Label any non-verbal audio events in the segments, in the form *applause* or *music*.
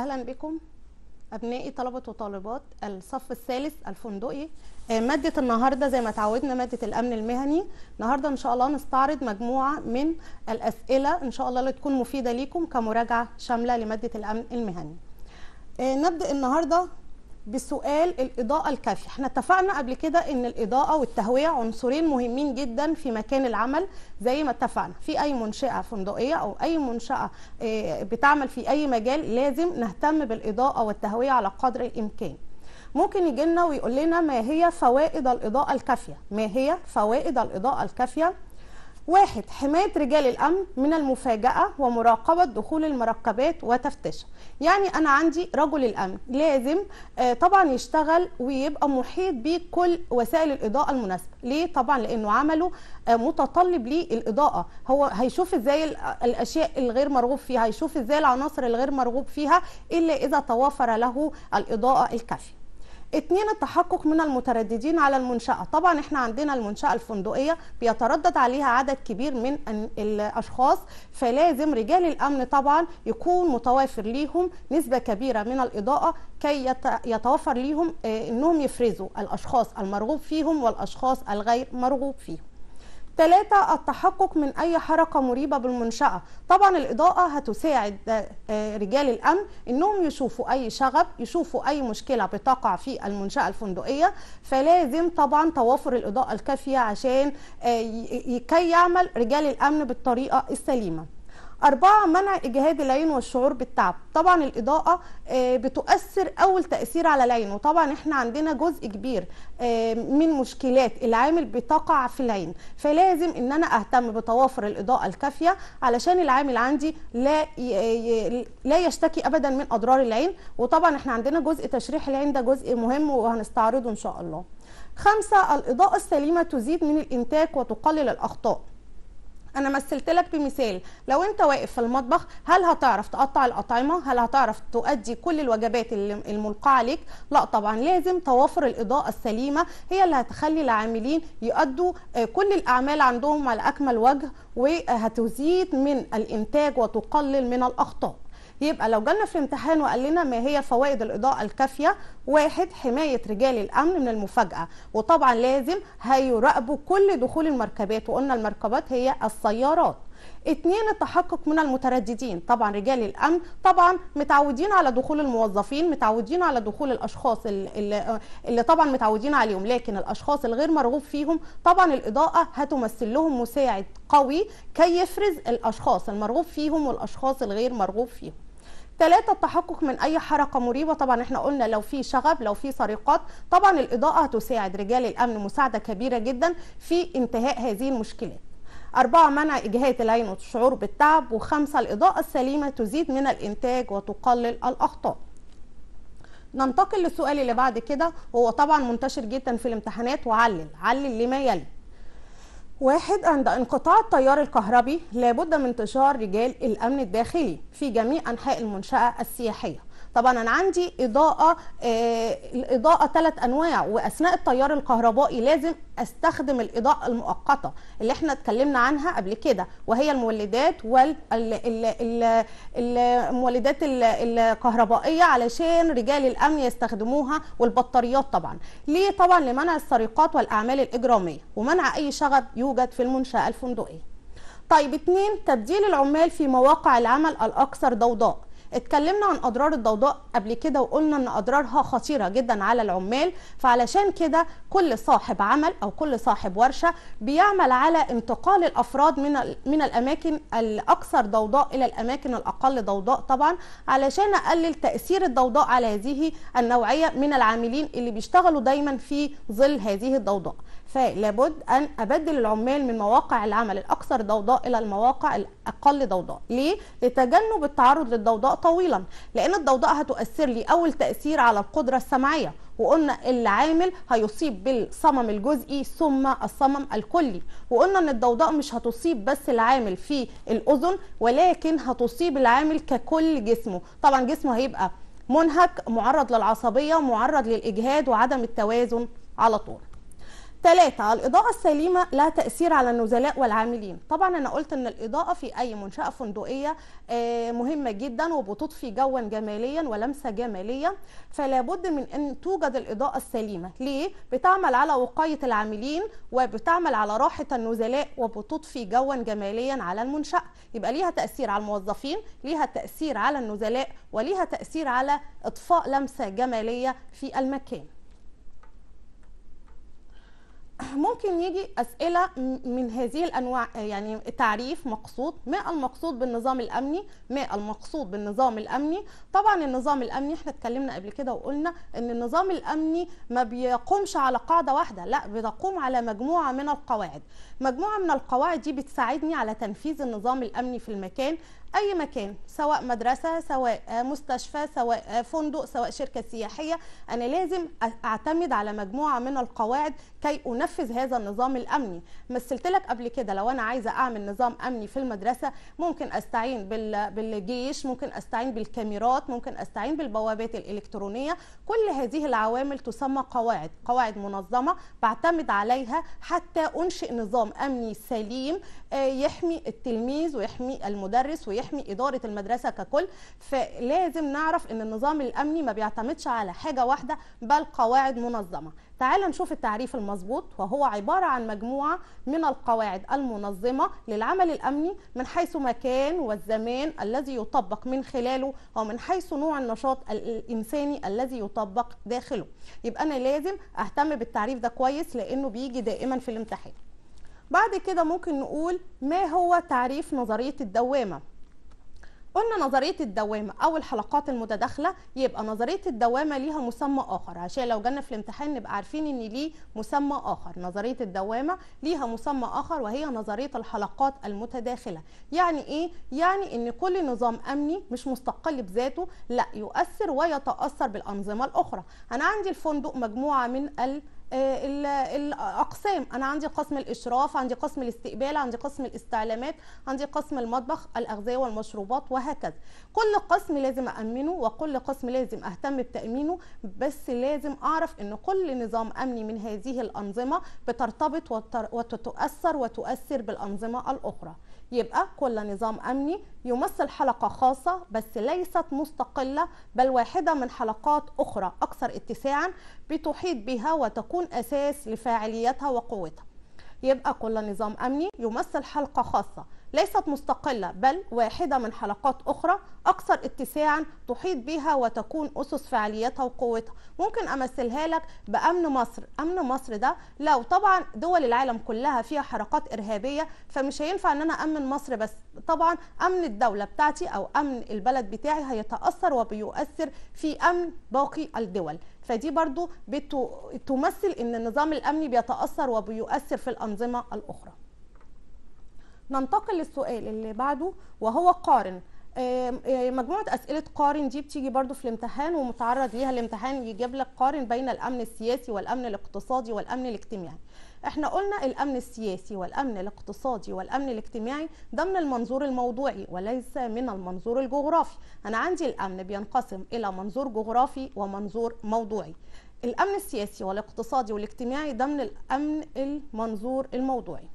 أهلا بكم أبنائي طلبة وطالبات الصف الثالث الفندقي آه، مادة النهاردة زي ما تعودنا مادة الأمن المهني النهاردة إن شاء الله نستعرض مجموعة من الأسئلة إن شاء الله اللي تكون مفيدة ليكم كمراجعة شاملة لمادة الأمن المهني آه، نبدأ النهاردة بسؤال الإضاءة الكافية احنا اتفقنا قبل كده ان الإضاءة والتهوية عنصرين مهمين جدا في مكان العمل زي ما اتفقنا في أي منشأة فندقية أو أي منشأة آه، بتعمل في أي مجال لازم نهتم بالإضاءة والتهوية على قدر الإمكان ممكن يجي لنا ويقول لنا ما هي فوائد الإضاءة الكافية ما هي فوائد الإضاءة الكافية واحد حماية رجال الأمن من المفاجأة ومراقبة دخول المركبات وتفتيشها يعني أنا عندي رجل الأمن لازم آه، طبعا يشتغل ويبقى محيط بكل وسائل الإضاءة المناسبة ليه طبعا لأنه عمله آه، متطلب للإضاءة هو هيشوف إزاي الأشياء الغير مرغوب فيها هيشوف إزاي العناصر الغير مرغوب فيها إلا إذا توافر له الإضاءة الكافية اتنين التحقق من المترددين على المنشأة طبعا احنا عندنا المنشأة الفندقية بيتردد عليها عدد كبير من الأشخاص فلازم رجال الأمن طبعا يكون متوافر ليهم نسبة كبيرة من الإضاءة كي يتوفر ليهم آه، انهم يفرزوا الأشخاص المرغوب فيهم والأشخاص الغير مرغوب فيهم ثلاثة التحقق من أي حركة مريبة بالمنشأة طبعا الإضاءة هتساعد آه، آه، رجال الأمن أنهم يشوفوا أي شغب يشوفوا أي مشكلة بتقع في المنشأة الفندقية فلازم طبعا توافر الإضاءة الكافية عشان آه، كي يعمل رجال الأمن بالطريقة السليمة أربعة منع إجهاد العين والشعور بالتعب طبعا الإضاءة آه، بتؤثر أول تأثير على العين وطبعا إحنا عندنا جزء كبير آه، من مشكلات العامل بتقع في العين فلازم إن أنا أهتم بتوافر الإضاءة الكافية علشان العامل عندي لا لا يشتكي أبدا من أضرار العين وطبعا إحنا عندنا جزء تشريح العين ده جزء مهم وهنستعرضه إن شاء الله خمسة الإضاءة السليمة تزيد من الإنتاج وتقلل الأخطاء انا مثلت لك بمثال لو انت واقف في المطبخ هل هتعرف تقطع الاطعمه هل هتعرف تؤدي كل الوجبات الملقاه عليك لا طبعا لازم توافر الاضاءه السليمه هي اللي هتخلي العاملين يؤدوا آه، كل الاعمال عندهم على اكمل وجه وهتزيد من الانتاج وتقلل من الاخطاء يبقى لو جالنا في امتحان وقال لنا ما هي فوائد الاضاءه الكافيه واحد حمايه رجال الامن من المفاجاه وطبعا لازم هيراقبوا كل دخول المركبات وقلنا المركبات هي السيارات اتنين التحقق من المترددين طبعا رجال الامن طبعا متعودين على دخول الموظفين متعودين على دخول الاشخاص اللي, اللي طبعا متعودين عليهم لكن الاشخاص الغير مرغوب فيهم طبعا الاضاءه هتمثل لهم مساعد قوي كي يفرز الاشخاص المرغوب فيهم والاشخاص الغير مرغوب فيهم ثلاثة التحقق من أي حركة مريبة طبعا احنا قلنا لو في شغب لو في سرقات طبعا الإضاءة هتساعد رجال الأمن مساعدة كبيرة جدا في انتهاء هذه المشكلات أربعة منع إجهاد العين والشعور بالتعب وخمسة الإضاءة السليمة تزيد من الإنتاج وتقلل الأخطاء ننتقل للسؤال اللي بعد كده هو طبعا منتشر جدا في الامتحانات وعلل علل لما يلي واحد عند انقطاع التيار الكهربي لابد من انتشار رجال الأمن الداخلي في جميع أنحاء المنشأة السياحية طبعا انا عندي اضاءه آه، الاضاءه ثلاث انواع واثناء التيار الكهربائي لازم استخدم الاضاءه المؤقته اللي احنا اتكلمنا عنها قبل كده وهي المولدات والمولدات الكهربائيه علشان رجال الامن يستخدموها والبطاريات طبعا ليه طبعا لمنع السرقات والاعمال الاجراميه ومنع اي شغب يوجد في المنشاه الفندقيه طيب اتنين تبديل العمال في مواقع العمل الأكثر ضوضاء اتكلمنا عن اضرار الضوضاء قبل كده وقلنا ان اضرارها خطيره جدا على العمال فعلشان كده كل صاحب عمل او كل صاحب ورشه بيعمل على انتقال الافراد من من الاماكن الاكثر ضوضاء الى الاماكن الاقل ضوضاء طبعا علشان اقلل تاثير الضوضاء على هذه النوعيه من العاملين اللي بيشتغلوا دايما في ظل هذه الضوضاء فلابد ان ابدل العمال من مواقع العمل الاكثر ضوضاء الى المواقع الاقل ضوضاء ليه لتجنب التعرض للضوضاء طويلا لان الضوضاء هتؤثر لي اول تاثير على القدره السمعيه وقلنا العامل هيصيب بالصمم الجزئي ثم الصمم الكلي وقلنا ان الضوضاء مش هتصيب بس العامل في الاذن ولكن هتصيب العامل ككل جسمه طبعا جسمه هيبقى منهك معرض للعصبيه معرض للاجهاد وعدم التوازن على طول ثلاثة الإضاءة السليمة لها تأثير على النزلاء والعاملين طبعا أنا قلت أن الإضاءة في أي منشأة فندقية آه، مهمة جدا وبتضفي جوا جماليا ولمسة جمالية فلا بد من أن توجد الإضاءة السليمة ليه؟ بتعمل على وقاية العاملين وبتعمل على راحة النزلاء وبتضفي جوا جماليا على المنشأة يبقى ليها تأثير على الموظفين ليها تأثير على النزلاء وليها تأثير على إطفاء لمسة جمالية في المكان ممكن يجي اسئله من هذه الانواع يعني تعريف مقصود ما المقصود بالنظام الامني ما المقصود بالنظام الامني طبعا النظام الامني احنا اتكلمنا قبل كده وقلنا ان النظام الامني ما بيقومش على قاعده واحده لا بيقوم على مجموعه من القواعد مجموعه من القواعد دي بتساعدني على تنفيذ النظام الامني في المكان اي مكان سواء مدرسه سواء مستشفى سواء فندق سواء شركه سياحيه انا لازم اعتمد على مجموعه من القواعد كي انفذ هذا النظام الامني مثلت لك قبل كده لو انا عايزه اعمل نظام امني في المدرسه ممكن استعين بالجيش ممكن استعين بالكاميرات ممكن استعين بالبوابات الالكترونيه كل هذه العوامل تسمى قواعد قواعد منظمه بعتمد عليها حتى انشئ نظام امني سليم آه، يحمي التلميذ ويحمي المدرس ويحمي إدارة المدرسة ككل فلازم نعرف أن النظام الأمني ما بيعتمدش على حاجة واحدة بل قواعد منظمة تعال نشوف التعريف المظبوط وهو عبارة عن مجموعة من القواعد المنظمة للعمل الأمني من حيث مكان والزمان الذي يطبق من خلاله ومن حيث نوع النشاط الإنساني الذي يطبق داخله يبقى أنا لازم أهتم بالتعريف ده كويس لأنه بيجي دائما في الامتحان بعد كده ممكن نقول ما هو تعريف نظرية الدوامة قلنا نظرية الدوامة أو الحلقات المتداخلة يبقى نظرية الدوامة ليها مسمى آخر عشان لو جانا في الامتحان نبقى عارفين إن ليه مسمى آخر نظرية الدوامة ليها مسمى آخر وهي نظرية الحلقات المتداخلة يعني إيه؟ يعني إن كل نظام أمني مش مستقل بذاته لا يؤثر ويتأثر بالأنظمة الأخرى أنا عندي الفندق مجموعة من ال آه، الاقسام انا عندي قسم الاشراف عندي قسم الاستقبال عندي قسم الاستعلامات عندي قسم المطبخ الاغذيه والمشروبات وهكذا كل قسم لازم امنه وكل قسم لازم اهتم بتامينه بس لازم اعرف ان كل نظام امني من هذه الانظمه بترتبط وتتاثر وتؤثر بالانظمه الاخرى يبقى كل نظام أمني يمثل حلقة خاصة بس ليست مستقلة بل واحدة من حلقات أخرى أكثر اتساعا بتحيط بها وتكون أساس لفاعليتها وقوتها يبقى كل نظام أمني يمثل حلقة خاصة ليست مستقلة بل واحدة من حلقات أخرى أكثر اتساعا تحيط بها وتكون أسس فعاليتها وقوتها ممكن أمثلها لك بأمن مصر أمن مصر ده لو طبعا دول العالم كلها فيها حركات إرهابية فمش هينفع أن أنا أمن مصر بس طبعا أمن الدولة بتاعتي أو أمن البلد بتاعي هيتأثر وبيؤثر في أمن باقي الدول فدي برضو بتمثل أن النظام الأمني بيتأثر وبيؤثر في الأنظمة الأخرى ننتقل للسؤال اللي بعده وهو قارن آه، آه، مجموعه اسئله قارن دي بتيجي برضو في الامتحان ومتعرض ليها الامتحان يجيب لك قارن بين الامن السياسي والامن الاقتصادي والامن الاجتماعي احنا قلنا الامن السياسي والامن الاقتصادي والامن الاجتماعي ده من المنظور الموضوعي وليس من المنظور الجغرافي انا عندي الامن بينقسم الى منظور جغرافي ومنظور موضوعي الامن السياسي والاقتصادي والاجتماعي ده من الامن المنظور الموضوعي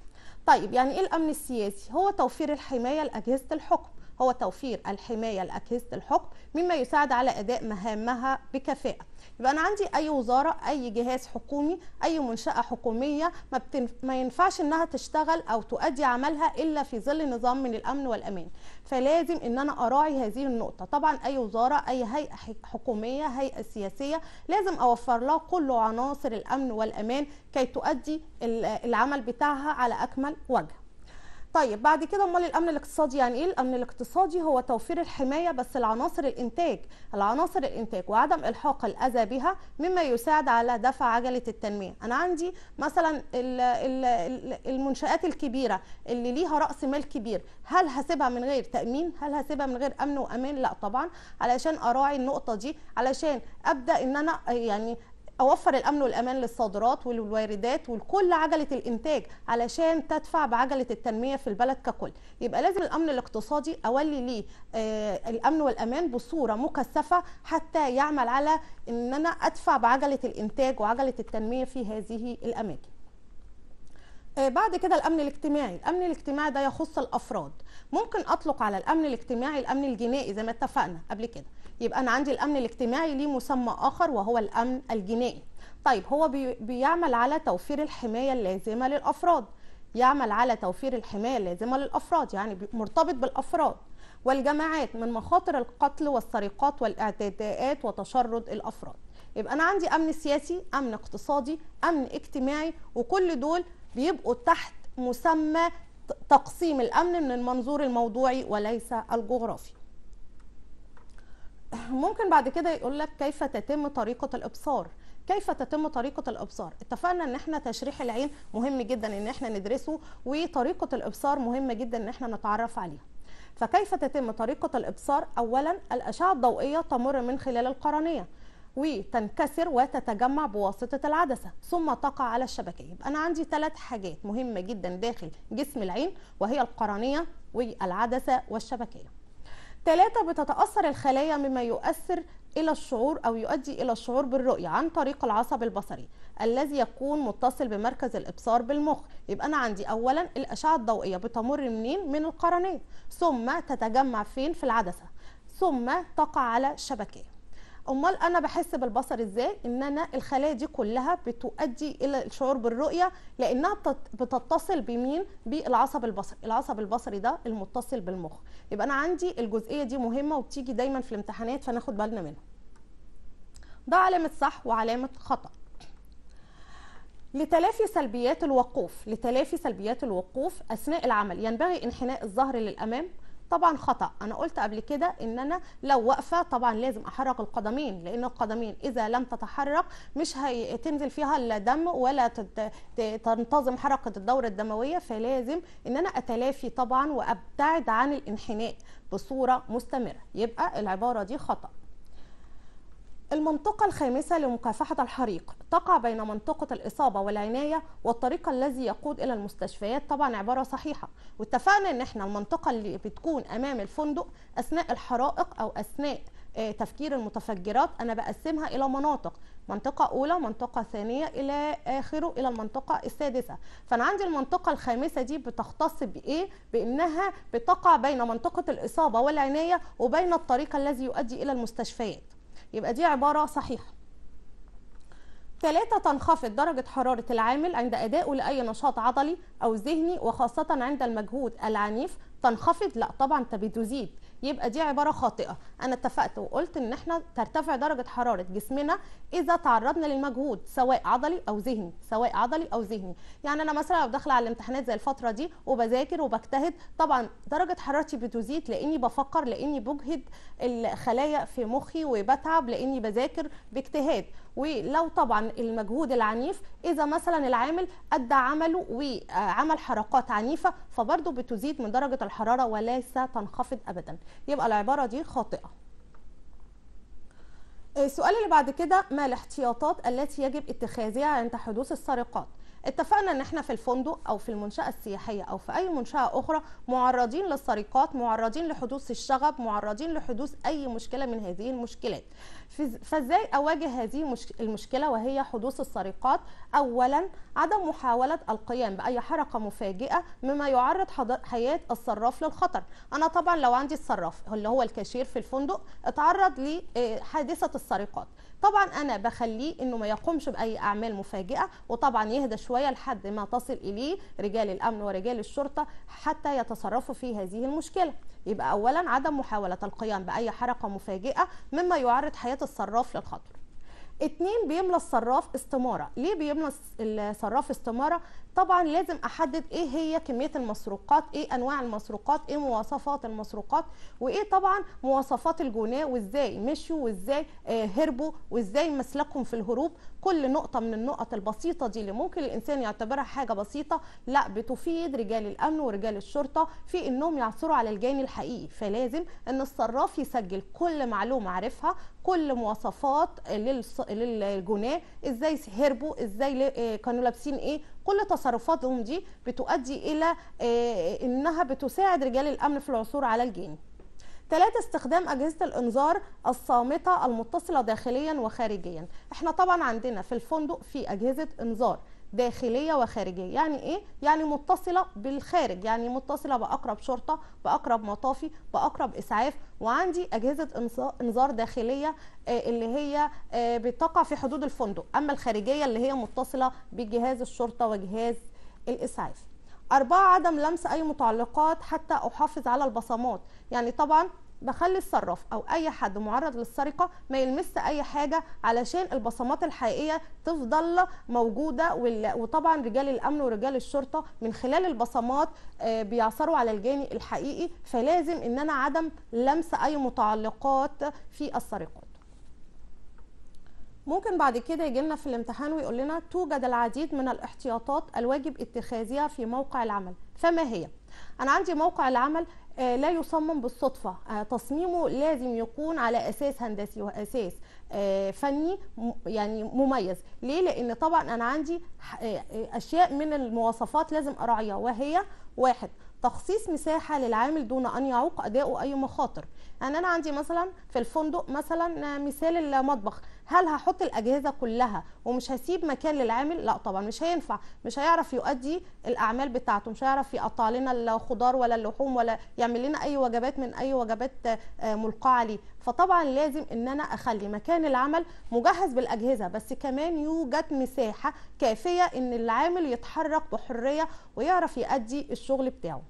طيب يعني ايه الامن السياسي هو توفير الحمايه لاجهزه الحكم هو توفير الحمايه لاجهزه الحكم مما يساعد على اداء مهامها بكفاءه يبقى انا عندي اي وزاره اي جهاز حكومي اي منشاه حكوميه ما, بتنف... ما ينفعش انها تشتغل او تؤدي عملها الا في ظل نظام من الامن والامان فلازم ان انا اراعي هذه النقطه طبعا اي وزاره اي هيئه حكوميه هيئه سياسيه لازم اوفر لها كل عناصر الامن والامان كي تؤدي العمل بتاعها على اكمل وجه طيب بعد كده امال الامن الاقتصادي يعني ايه الامن الاقتصادي هو توفير الحمايه بس لعناصر الانتاج العناصر الانتاج وعدم الحاق الاذى بها مما يساعد على دفع عجله التنميه انا عندي مثلا المنشات الكبيره اللي ليها راس مال كبير هل هسيبها من غير تامين هل هسيبها من غير امن وامان لا طبعا علشان اراعي النقطه دي علشان ابدا ان انا يعني اوفر الامن والامان للصادرات والواردات ولكل عجله الانتاج علشان تدفع بعجله التنميه في البلد ككل يبقى لازم الامن الاقتصادي اولي ليه آه، الامن والامان بصوره مكثفه حتى يعمل على ان انا ادفع بعجله الانتاج وعجله التنميه في هذه الاماكن آه، بعد كده الامن الاجتماعي الامن الاجتماعي ده يخص الافراد ممكن اطلق على الامن الاجتماعي الامن الجنائي زي ما اتفقنا قبل كده يبقى انا عندي الامن الاجتماعي ليه مسمى اخر وهو الامن الجنائي طيب هو بيعمل على توفير الحمايه اللازمه للافراد يعمل على توفير الحمايه اللازمه للافراد يعني مرتبط بالافراد والجماعات من مخاطر القتل والسرقات والاعتداءات وتشرد الافراد يبقى انا عندي امن سياسي امن اقتصادي امن اجتماعي وكل دول بيبقوا تحت مسمى تقسيم الامن من المنظور الموضوعي وليس الجغرافي ممكن بعد كده يقول لك كيف تتم طريقه الابصار كيف تتم طريقة الإبصار؟ اتفقنا إن إحنا تشريح العين مهم جدا إن إحنا ندرسه وطريقة الإبصار مهمة جدا إن إحنا نتعرف عليها. فكيف تتم طريقة الإبصار؟ أولا الأشعة الضوئية تمر من خلال القرنية وتنكسر وتتجمع بواسطة العدسة ثم تقع على الشبكية يبقى أنا عندي ثلاث حاجات مهمة جدا داخل جسم العين وهي القرنية والعدسة والشبكية ثلاثة بتتأثر الخلايا مما يؤثر إلى الشعور أو يؤدي إلى الشعور بالرؤية عن طريق العصب البصري الذي يكون متصل بمركز الإبصار بالمخ يبقى أنا عندي أولا الأشعة الضوئية بتمر منين؟ من القرنية ثم تتجمع فين؟ في العدسة ثم تقع على الشبكية امال انا بحس بالبصر ازاي ان انا الخلايا دي كلها بتؤدي الى الشعور بالرؤيه لانها بتتصل بمين بالعصب البصري العصب البصري ده المتصل بالمخ يبقى انا عندي الجزئيه دي مهمه وبتيجي دايما في الامتحانات فناخد بالنا منها ده علامه صح وعلامه خطا لتلافي سلبيات الوقوف لتلافي سلبيات الوقوف اثناء العمل ينبغي انحناء الظهر للامام طبعا خطا انا قلت قبل كده ان انا لو واقفه طبعا لازم احرك القدمين لان القدمين اذا لم تتحرك مش هتنزل فيها لا دم ولا تنتظم حركه الدوره الدمويه فلازم ان انا اتلافي طبعا وابتعد عن الانحناء بصوره مستمره يبقى العباره دي خطا المنطقة الخامسة لمكافحة الحريق تقع بين منطقة الإصابة والعناية والطريق الذي يقود إلى المستشفيات طبعا عبارة صحيحة واتفقنا إن إحنا المنطقة اللي بتكون أمام الفندق أثناء الحرائق أو أثناء آه، تفكير المتفجرات أنا بقسمها إلى مناطق منطقة أولى منطقة ثانية إلى آخره إلى المنطقة السادسة فأنا عندي المنطقة الخامسة دي بتختص بإيه؟ بإنها بتقع بين منطقة الإصابة والعناية وبين الطريق الذي يؤدي إلى المستشفيات يبقى دي عبارة صحيحة ثلاثة تنخفض درجة حرارة العامل عند أدائه لأي نشاط عضلي أو ذهني وخاصة عند المجهود العنيف تنخفض لا طبعا انت بتزيد يبقى دي عباره خاطئه انا اتفقت وقلت ان احنا ترتفع درجه حراره جسمنا اذا تعرضنا للمجهود سواء عضلي او ذهني سواء عضلي او ذهني يعني انا مثلا لو داخله على الامتحانات زي الفتره دي وبذاكر وبجتهد طبعا درجه حرارتي بتزيد لاني بفكر لاني بجهد الخلايا في مخي وبتعب لاني بذاكر باجتهاد ولو طبعا المجهود العنيف اذا مثلا العامل ادى عمله وعمل حركات عنيفه فبرضه بتزيد من درجه الحراره وليس تنخفض ابدا يبقى العباره دي خاطئه آه، السؤال اللي بعد كده ما الاحتياطات التي يجب اتخاذها عند حدوث السرقات اتفقنا ان احنا في الفندق او في المنشاه السياحيه او في اي منشاه اخرى معرضين للسرقات معرضين لحدوث الشغب معرضين لحدوث اي مشكله من هذه المشكلات فازاي اواجه هذه المشكله وهي حدوث السرقات اولا عدم محاوله القيام باي حركه مفاجئه مما يعرض حياه الصراف للخطر انا طبعا لو عندي الصراف اللي هو الكاشير في الفندق اتعرض لحادثه آه، السرقات طبعا انا بخليه انه ما يقومش باي اعمال مفاجئه وطبعا يهدى شويه لحد ما تصل اليه رجال الامن ورجال الشرطه حتى يتصرفوا في هذه المشكله يبقى اولا عدم محاوله القيام باي حركه مفاجئه مما يعرض حياه الصراف للخطر اتنين بيملى الصراف استمارة ليه بيملى الصراف استمارة طبعا لازم احدد ايه هي كميه المسروقات ايه انواع المسروقات ايه مواصفات المسروقات وايه طبعا مواصفات الجناه وازاي مشوا وازاي آه، هربوا وازاي مسلكهم في الهروب كل نقطه من النقط البسيطه دي اللي ممكن الانسان يعتبرها حاجه بسيطه لا بتفيد رجال الامن ورجال الشرطه في انهم يعثروا على الجاني الحقيقي فلازم ان الصراف يسجل كل معلومه عارفها كل مواصفات للجناه ازاي هربوا ازاي آه، كانوا لابسين ايه كل تصرفاتهم دي بتؤدي الى آه، انها بتساعد رجال الامن في العثور على الجاني ثلاثة استخدام أجهزة الإنذار الصامتة المتصلة داخليا وخارجيا احنا طبعا عندنا في الفندق في أجهزة إنذار داخليه وخارجيه يعني ايه يعني متصله بالخارج يعني متصله باقرب شرطه باقرب مطافي باقرب اسعاف وعندي اجهزه انذار داخليه آه، اللي هي آه، بتقع في حدود الفندق اما الخارجيه اللي هي متصله بجهاز الشرطه وجهاز الاسعاف أربعة عدم لمس أي متعلقات حتى أحافظ على البصمات يعني طبعا بخلي الصراف او اي حد معرض للسرقه ما يلمس اي حاجه علشان البصمات الحقيقيه تفضل موجوده وطبعا رجال الامن ورجال الشرطه من خلال البصمات آه، بيعثروا على الجاني الحقيقي فلازم ان انا عدم لمس اي متعلقات في السرقه ممكن بعد كده يجي لنا في الامتحان ويقول لنا توجد العديد من الاحتياطات الواجب اتخاذها في موقع العمل فما هي انا عندي موقع العمل آه، لا يصمم بالصدفه آه، تصميمه لازم يكون على اساس هندسي واساس آه، فني يعني مميز ليه لان طبعا انا عندي اشياء من المواصفات لازم اراعيها وهي واحد تخصيص مساحه للعامل دون ان يعوق اداؤه اي مخاطر يعني انا عندي مثلا في الفندق مثلا مثال المطبخ هل هحط الاجهزه كلها ومش هسيب مكان للعامل لا طبعا مش هينفع مش هيعرف يؤدي الاعمال بتاعته مش هيعرف يقطع لنا الخضار ولا اللحوم ولا يعمل لنا اي وجبات من اي وجبات آه، ملقاه عليه فطبعا لازم ان انا اخلي مكان العمل مجهز بالاجهزه بس كمان يوجد مساحه كافيه ان العامل يتحرك بحريه ويعرف يؤدي الشغل بتاعه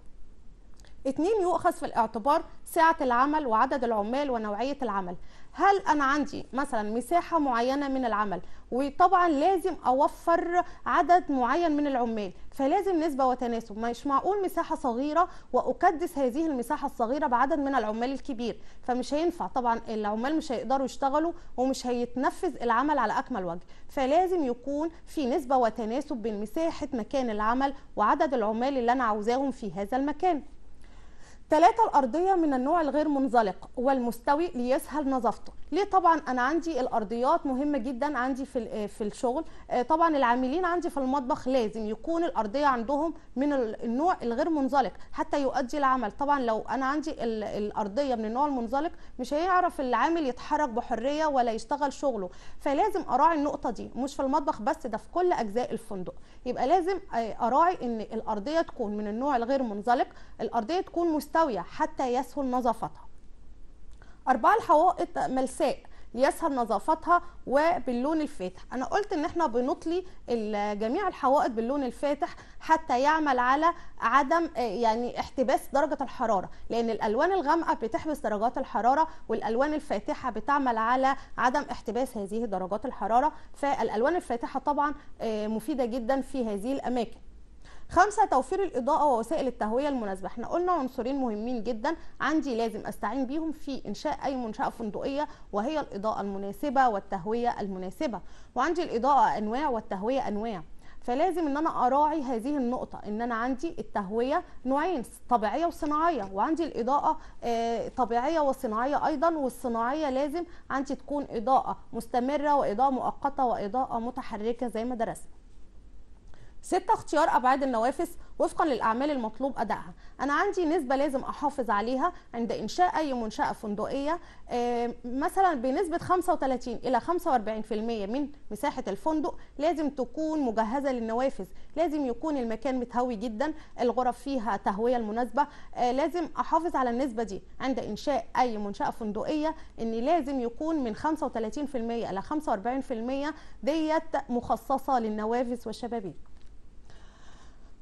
اتنين يؤخذ في الاعتبار سعة العمل وعدد العمال ونوعية العمل هل انا عندي مثلا مساحه معينه من العمل وطبعا لازم اوفر عدد معين من العمال فلازم نسبه وتناسب مش معقول مساحه صغيره واكدس هذه المساحه الصغيره بعدد من العمال الكبير فمش هينفع طبعا العمال مش هيقدروا يشتغلوا ومش هيتنفذ العمل على اكمل وجه فلازم يكون في نسبه وتناسب بين مساحه مكان العمل وعدد العمال اللي انا عاوزاهم في هذا المكان ثلاثة الأرضية من النوع الغير منزلق والمستوي ليسهل نظافته ليه طبعا أنا عندي الأرضيات مهمة جدا عندي في في الشغل آه، طبعا العاملين عندي في المطبخ لازم يكون الأرضية عندهم من النوع الغير منزلق حتى يؤدي العمل طبعا لو أنا عندي الأرضية من النوع المنزلق مش هيعرف العامل يتحرك بحرية ولا يشتغل شغله فلازم أراعي النقطة دي مش في المطبخ بس ده في كل أجزاء الفندق يبقى لازم آه، أراعي إن الأرضية تكون من النوع الغير منزلق الأرضية تكون مستوى الزاوية حتى يسهل نظافتها أربعة الحوائط ملساء ليسهل نظافتها وباللون الفاتح انا قلت ان احنا بنطلي جميع الحوائط باللون الفاتح حتى يعمل على عدم يعني احتباس درجه الحراره لان الالوان الغامقه بتحبس درجات الحراره والالوان الفاتحه بتعمل على عدم احتباس هذه درجات الحراره فالالوان الفاتحه طبعا آه، مفيده جدا في هذه الاماكن خمسة توفير الإضاءة ووسائل التهوية المناسبة احنا قلنا عنصرين مهمين جدا عندي لازم أستعين بيهم في إنشاء أي منشأة فندقية وهي الإضاءة المناسبة والتهوية المناسبة وعندي الإضاءة أنواع والتهوية أنواع فلازم ان انا اراعي هذه النقطه ان انا عندي التهويه نوعين طبيعيه وصناعيه وعندي الاضاءه آه، طبيعيه وصناعيه ايضا والصناعيه لازم عندي تكون اضاءه مستمره واضاءه مؤقته واضاءه متحركه زي ما درسنا ستة اختيار أبعاد النوافذ وفقا للأعمال المطلوب أدائها أنا عندي نسبة لازم أحافظ عليها عند إنشاء أي منشأة فندقية آه، مثلا بنسبة 35 إلى 45% من مساحة الفندق لازم تكون مجهزة للنوافذ لازم يكون المكان متهوي جدا الغرف فيها تهوية المناسبة آه، لازم أحافظ على النسبة دي عند إنشاء أي منشأة فندقية إن لازم يكون من 35% إلى 45% ديت مخصصة للنوافذ والشبابيك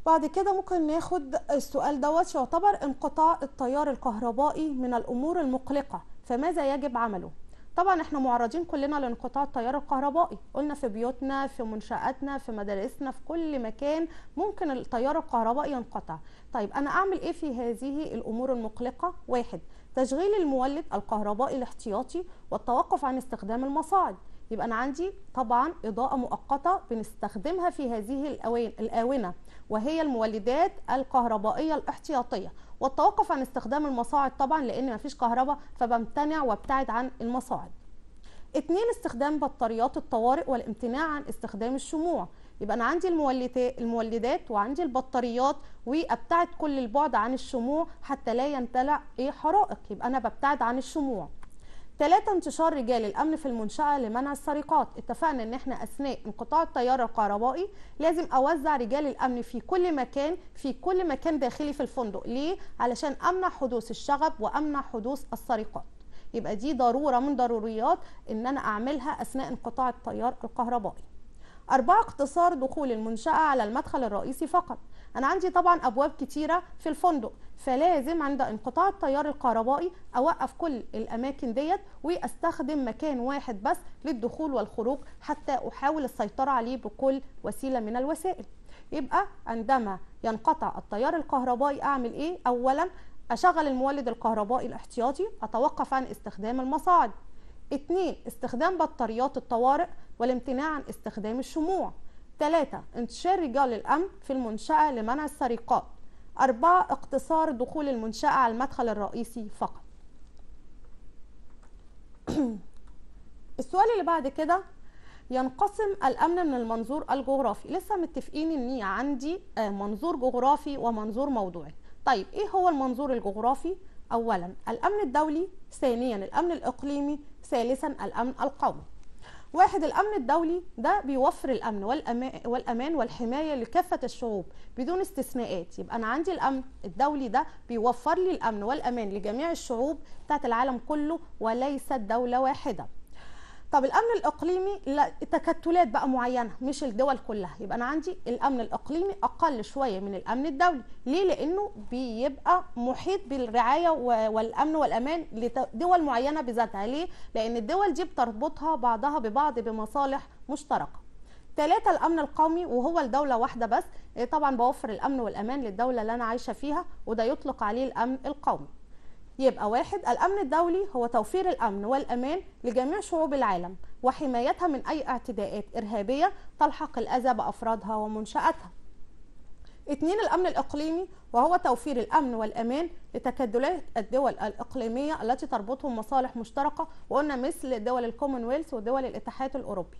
بعد كده ممكن ناخد السؤال دوت يعتبر انقطاع التيار الكهربائي من الامور المقلقه فماذا يجب عمله طبعا احنا معرضين كلنا لانقطاع التيار الكهربائي قلنا في بيوتنا في منشاتنا في مدارسنا في كل مكان ممكن التيار الكهربائي ينقطع طيب انا اعمل ايه في هذه الامور المقلقه واحد تشغيل المولد الكهربائي الاحتياطي والتوقف عن استخدام المصاعد يبقى انا عندي طبعا اضاءه مؤقته بنستخدمها في هذه الاونه وهي المولدات الكهربائيه الاحتياطيه والتوقف عن استخدام المصاعد طبعا لان مفيش كهرباء فبمتنع وابتعد عن المصاعد اثنين استخدام بطاريات الطوارئ والامتناع عن استخدام الشموع يبقى انا عندي المولدات وعندي البطاريات وابتعد كل البعد عن الشموع حتى لا يندلع ايه حرائق يبقى انا ببتعد عن الشموع ثلاثة انتشار رجال الأمن في المنشأة لمنع السرقات اتفقنا أن احنا أثناء انقطاع التيار الكهربائي لازم أوزع رجال الأمن في كل مكان في كل مكان داخلي في الفندق ليه؟ علشان أمنع حدوث الشغب وأمنع حدوث السرقات يبقى دي ضرورة من ضروريات أن أنا أعملها أثناء انقطاع التيار الكهربائي أربعة اقتصار دخول المنشأة على المدخل الرئيسي فقط أنا عندي طبعا أبواب كتيرة في الفندق فلازم عند انقطاع التيار الكهربائي أوقف كل الأماكن ديت وأستخدم مكان واحد بس للدخول والخروج حتى أحاول السيطرة عليه بكل وسيلة من الوسائل يبقى عندما ينقطع التيار الكهربائي أعمل إيه؟ أولا أشغل المولد الكهربائي الاحتياطي أتوقف عن استخدام المصاعد اتنين استخدام بطاريات الطوارئ والامتناع عن استخدام الشموع تلاتة انتشار رجال الأمن في المنشأة لمنع السرقات أربعة اقتصار دخول المنشأة على المدخل الرئيسي فقط *clears throat* السؤال اللي بعد كده ينقسم الامن من المنظور الجغرافي لسه متفقين اني عندي آه، منظور جغرافي ومنظور موضوعي طيب ايه هو المنظور الجغرافي أولا الأمن الدولي ثانيا الأمن الإقليمي ثالثا الأمن القومي واحد الأمن الدولي ده بيوفر الأمن والأمان والحماية لكافة الشعوب بدون استثناءات يبقى أنا عندي الأمن الدولي ده بيوفر لي الأمن والأمان لجميع الشعوب بتاعت العالم كله وليست دولة واحدة طب الامن الاقليمي لا تكتلات بقى معينه مش الدول كلها يبقى انا عندي الامن الاقليمي اقل شويه من الامن الدولي ليه لانه بيبقى محيط بالرعايه والامن والامان لدول معينه بذاتها ليه لان الدول دي بتربطها بعضها ببعض بمصالح مشتركه ثلاثة الأمن القومي وهو الدولة واحدة بس إيه، طبعا بوفر الأمن والأمان للدولة اللي أنا عايشة فيها وده يطلق عليه الأمن القومي يبقى واحد الأمن الدولي هو توفير الأمن والأمان لجميع شعوب العالم وحمايتها من أي اعتداءات إرهابية تلحق الأذى بأفرادها ومنشأتها اتنين الأمن الإقليمي وهو توفير الأمن والأمان لتكدلات الدول الإقليمية التي تربطهم مصالح مشتركة وقلنا مثل دول الكومنولث ودول الاتحاد الأوروبي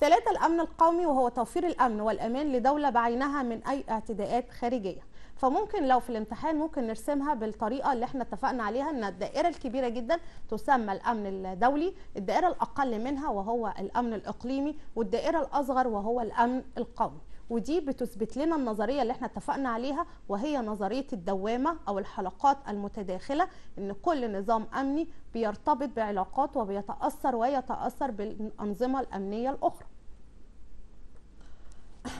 ثلاثة الأمن القومي وهو توفير الأمن والأمان لدولة بعينها من أي اعتداءات خارجية فممكن لو في الامتحان ممكن نرسمها بالطريقه اللي احنا اتفقنا عليها ان الدائره الكبيره جدا تسمى الامن الدولي الدائره الاقل منها وهو الامن الاقليمي والدائره الاصغر وهو الامن القومي ودي بتثبت لنا النظريه اللي احنا اتفقنا عليها وهي نظريه الدوامه او الحلقات المتداخله ان كل نظام امني بيرتبط بعلاقات وبيتاثر ويتاثر بالانظمه الامنيه الاخرى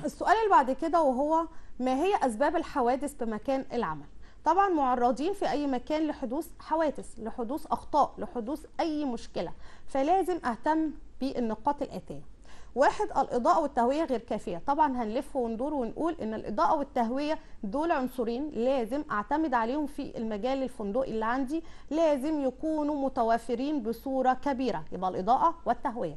السؤال اللي بعد كده وهو ما هي أسباب الحوادث بمكان العمل طبعا معرضين في اي مكان لحدوث حوادث لحدوث اخطاء لحدوث اي مشكله فلازم اهتم بالنقاط الاتيه واحد الاضاءه والتهويه غير كافيه طبعا هنلف وندور ونقول ان الاضاءه والتهويه دول عنصرين لازم اعتمد عليهم في المجال الفندقي اللي عندي لازم يكونوا متوافرين بصوره كبيره يبقى الاضاءه والتهويه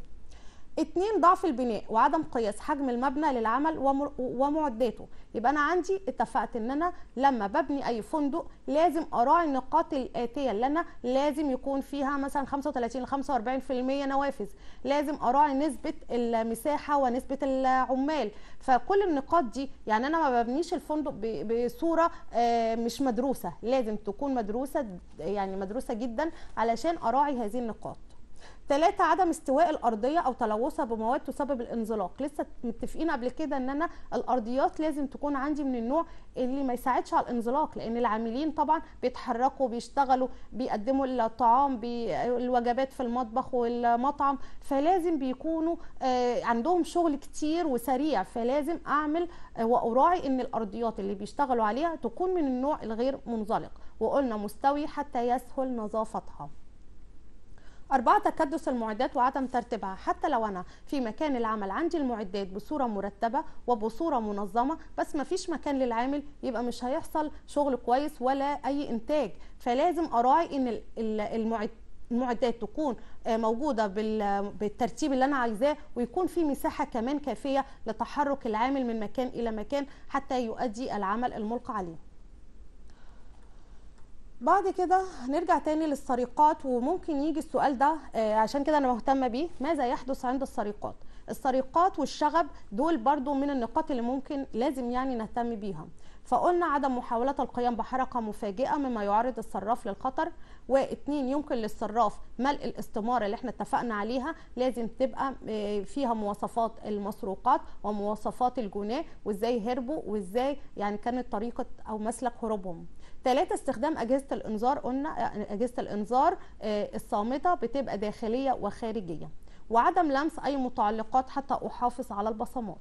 اتنين ضعف البناء وعدم قياس حجم المبنى للعمل ومعداته يبقى انا عندي اتفقت ان انا لما ببني اي فندق لازم اراعي النقاط الاتيه اللي انا لازم يكون فيها مثلا 35 ل 45% نوافذ لازم اراعي نسبه المساحه ونسبه العمال فكل النقاط دي يعني انا ما ببنيش الفندق بصوره آه، مش مدروسه لازم تكون مدروسه يعني مدروسه جدا علشان اراعي هذه النقاط ثلاثة عدم استواء الأرضية أو تلوثها بمواد تسبب الانزلاق لسه متفقين قبل كده إن أنا الأرضيات لازم تكون عندي من النوع اللي ما يساعدش على الانزلاق لأن العاملين طبعا بيتحركوا بيشتغلوا بيقدموا الطعام الوجبات في المطبخ والمطعم فلازم بيكونوا آه، عندهم شغل كتير وسريع فلازم أعمل آه، وأراعي إن الأرضيات اللي بيشتغلوا عليها تكون من النوع الغير منزلق وقلنا مستوي حتى يسهل نظافتها أربعة تكدس المعدات وعدم ترتيبها حتى لو أنا في مكان العمل عندي المعدات بصورة مرتبة وبصورة منظمة بس ما فيش مكان للعامل يبقى مش هيحصل شغل كويس ولا أي إنتاج فلازم أراعي إن المعد المعدات تكون آه، موجوده بالترتيب اللي انا عايزاه ويكون في مساحه كمان كافيه لتحرك العامل من مكان الى مكان حتى يؤدي العمل الملقى عليه بعد كده هنرجع تاني للسرقات وممكن يجي السؤال ده آه، عشان كده انا مهتمه بيه ماذا يحدث عند السرقات السرقات والشغب دول برضو من النقاط اللي ممكن لازم يعني نهتم بيها فقلنا عدم محاولة القيام بحركة مفاجئة مما يعرض الصراف للخطر واثنين يمكن للصراف ملء الاستمارة اللي احنا اتفقنا عليها لازم تبقى آه، فيها مواصفات المسروقات ومواصفات الجناه وازاي هربوا وازاي يعني كانت طريقة او مسلك هروبهم ثلاثة استخدام أجهزة الإنذار قلنا آه، أجهزة الإنذار آه، الصامتة بتبقى داخلية وخارجية وعدم لمس أي متعلقات حتى أحافظ على البصمات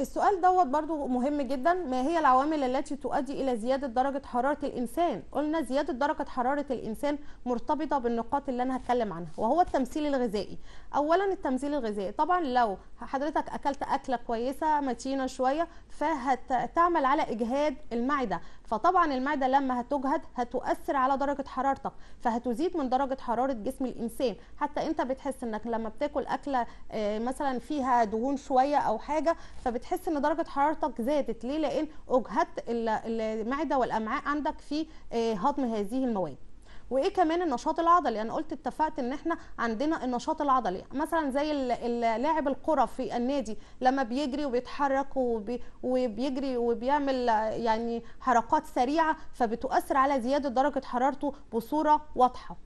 السؤال دوت برضو مهم جدا ما هي العوامل التي تؤدي الى زياده درجه حراره الانسان قلنا زياده درجه حراره الانسان مرتبطه بالنقاط اللي انا هتكلم عنها وهو التمثيل الغذائي اولا التمثيل الغذائي طبعا لو حضرتك اكلت اكله كويسه متينه شويه فهتعمل على اجهاد المعده فطبعا المعده لما هتجهد هتؤثر على درجه حرارتك فهتزيد من درجه حراره جسم الانسان حتى انت بتحس انك لما بتاكل اكله آه، مثلا فيها دهون شويه او حاجه فبتحس ان درجه حرارتك زادت ليه لان اجهدت المعده والامعاء عندك في آه، هضم هذه المواد وايه كمان النشاط العضلي انا قلت اتفقت ان احنا عندنا النشاط العضلي مثلا زي اللاعب الكره في النادي لما بيجري وبيتحرك وبي وبيجري وبيعمل يعني حركات سريعه فبتؤثر على زياده درجه حرارته بصوره واضحه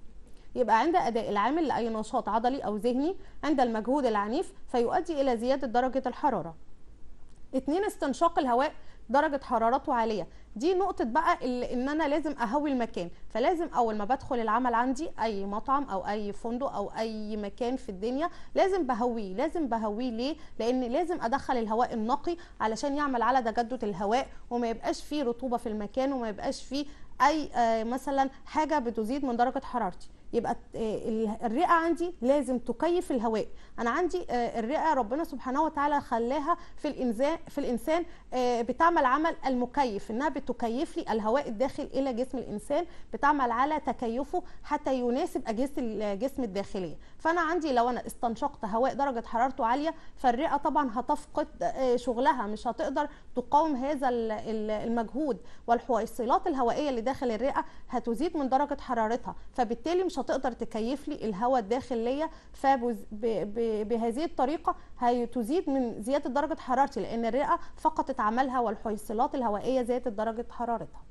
يبقى عند أداء العامل لأي نشاط عضلي أو ذهني عند المجهود العنيف فيؤدي إلى زيادة درجة الحرارة. اثنين استنشاق الهواء درجه حرارته عاليه دي نقطه بقى ان انا لازم اهوي المكان فلازم اول ما بدخل العمل عندي اي مطعم او اي فندق او اي مكان في الدنيا لازم بهويه لازم بهويه ليه لان لازم ادخل الهواء النقي علشان يعمل على تجدد الهواء وما يبقاش فيه رطوبه في المكان وما يبقاش فيه اي آه، مثلا حاجه بتزيد من درجه حرارتي يبقى آه، الرئه عندي لازم تكيف الهواء انا عندي آه، الرئه ربنا سبحانه وتعالى خلاها في الانسان في الانسان آه، بتعمل عمل المكيف انها بتكيف لي الهواء الداخل الى جسم الانسان بتعمل على تكيفه حتى يناسب اجهزه الجسم الداخليه فانا عندي لو انا استنشقت هواء درجه حرارته عاليه فالرئه طبعا هتفقد آه، شغلها مش هتقدر تقاوم هذا المجهود والحويصلات الهوائيه اللي داخل الرئه هتزيد من درجه حرارتها فبالتالي مش هتقدر تكيف لي الهواء الداخل ليا فبهذه الطريقه هتزيد من زياده درجه حرارتي لان الرئه فقدت عملها والحويصلات الهوائيه زادت درجه حرارتها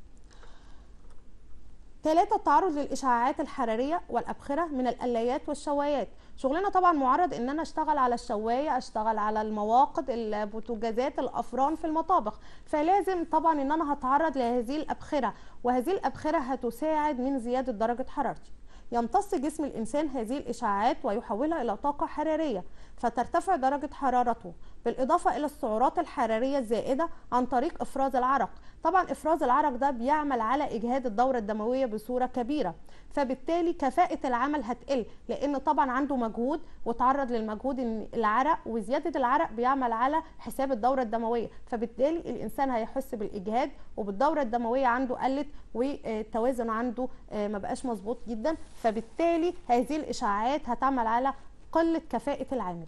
ثلاثة التعرض للإشعاعات الحرارية والأبخرة من القلايات والشوايات شغلنا طبعا معرض ان انا اشتغل على الشواية اشتغل على المواقد البوتاجازات الافران في المطابخ فلازم طبعا ان انا هتعرض لهذه الأبخرة وهذه الأبخرة هتساعد من زيادة درجة حرارتي يمتص جسم الإنسان هذه الإشعاعات ويحولها إلى طاقة حرارية فترتفع درجة حرارته بالاضافه الى السعرات الحراريه الزائده عن طريق افراز العرق طبعا افراز العرق ده بيعمل على اجهاد الدوره الدمويه بصوره كبيره فبالتالي كفاءه العمل هتقل لان طبعا عنده مجهود وتعرض للمجهود العرق وزياده العرق بيعمل على حساب الدوره الدمويه فبالتالي الانسان هيحس بالاجهاد وبالدوره الدمويه عنده قلت والتوازن عنده آه، ما بقاش مظبوط جدا فبالتالي هذه الاشعاعات هتعمل على قله كفاءه العامل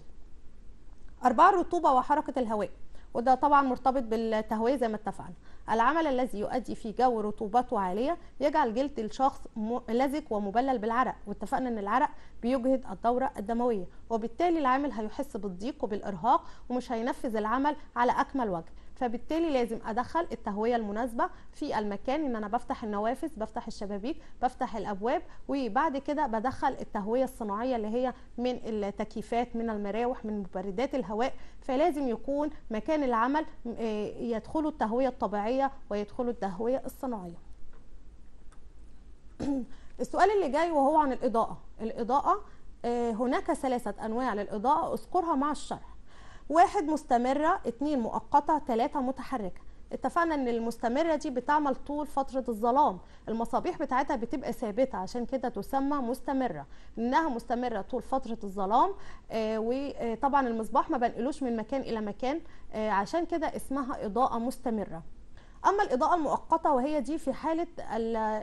أربعة الرطوبة وحركة الهواء وده طبعا مرتبط بالتهوية زي ما اتفقنا العمل الذي يؤدي في جو رطوبته عالية يجعل جلد الشخص لزج ومبلل بالعرق واتفقنا ان العرق بيجهد الدورة الدموية وبالتالي العامل هيحس بالضيق وبالإرهاق ومش هينفذ العمل على أكمل وجه فبالتالي لازم ادخل التهويه المناسبه في المكان ان انا بفتح النوافذ بفتح الشبابيك بفتح الابواب وبعد كده بدخل التهويه الصناعيه اللي هي من التكييفات من المراوح من مبردات الهواء فلازم يكون مكان العمل آه، يدخله التهويه الطبيعيه ويدخله التهويه الصناعيه *clears throat* السؤال اللي جاي وهو عن الاضاءه الاضاءه آه، هناك ثلاثه انواع للاضاءه اذكرها مع الشرح واحد مستمره اتنين مؤقته تلاته متحركه اتفقنا ان المستمره دي بتعمل طول فتره الظلام المصابيح بتاعتها بتبقى ثابته عشان كده تسمى مستمره انها مستمره طول فتره الظلام آه وطبعا آه، المصباح ما بنقلوش من مكان الى مكان آه عشان كده اسمها اضاءه مستمره اما الاضاءه المؤقته وهي دي في حاله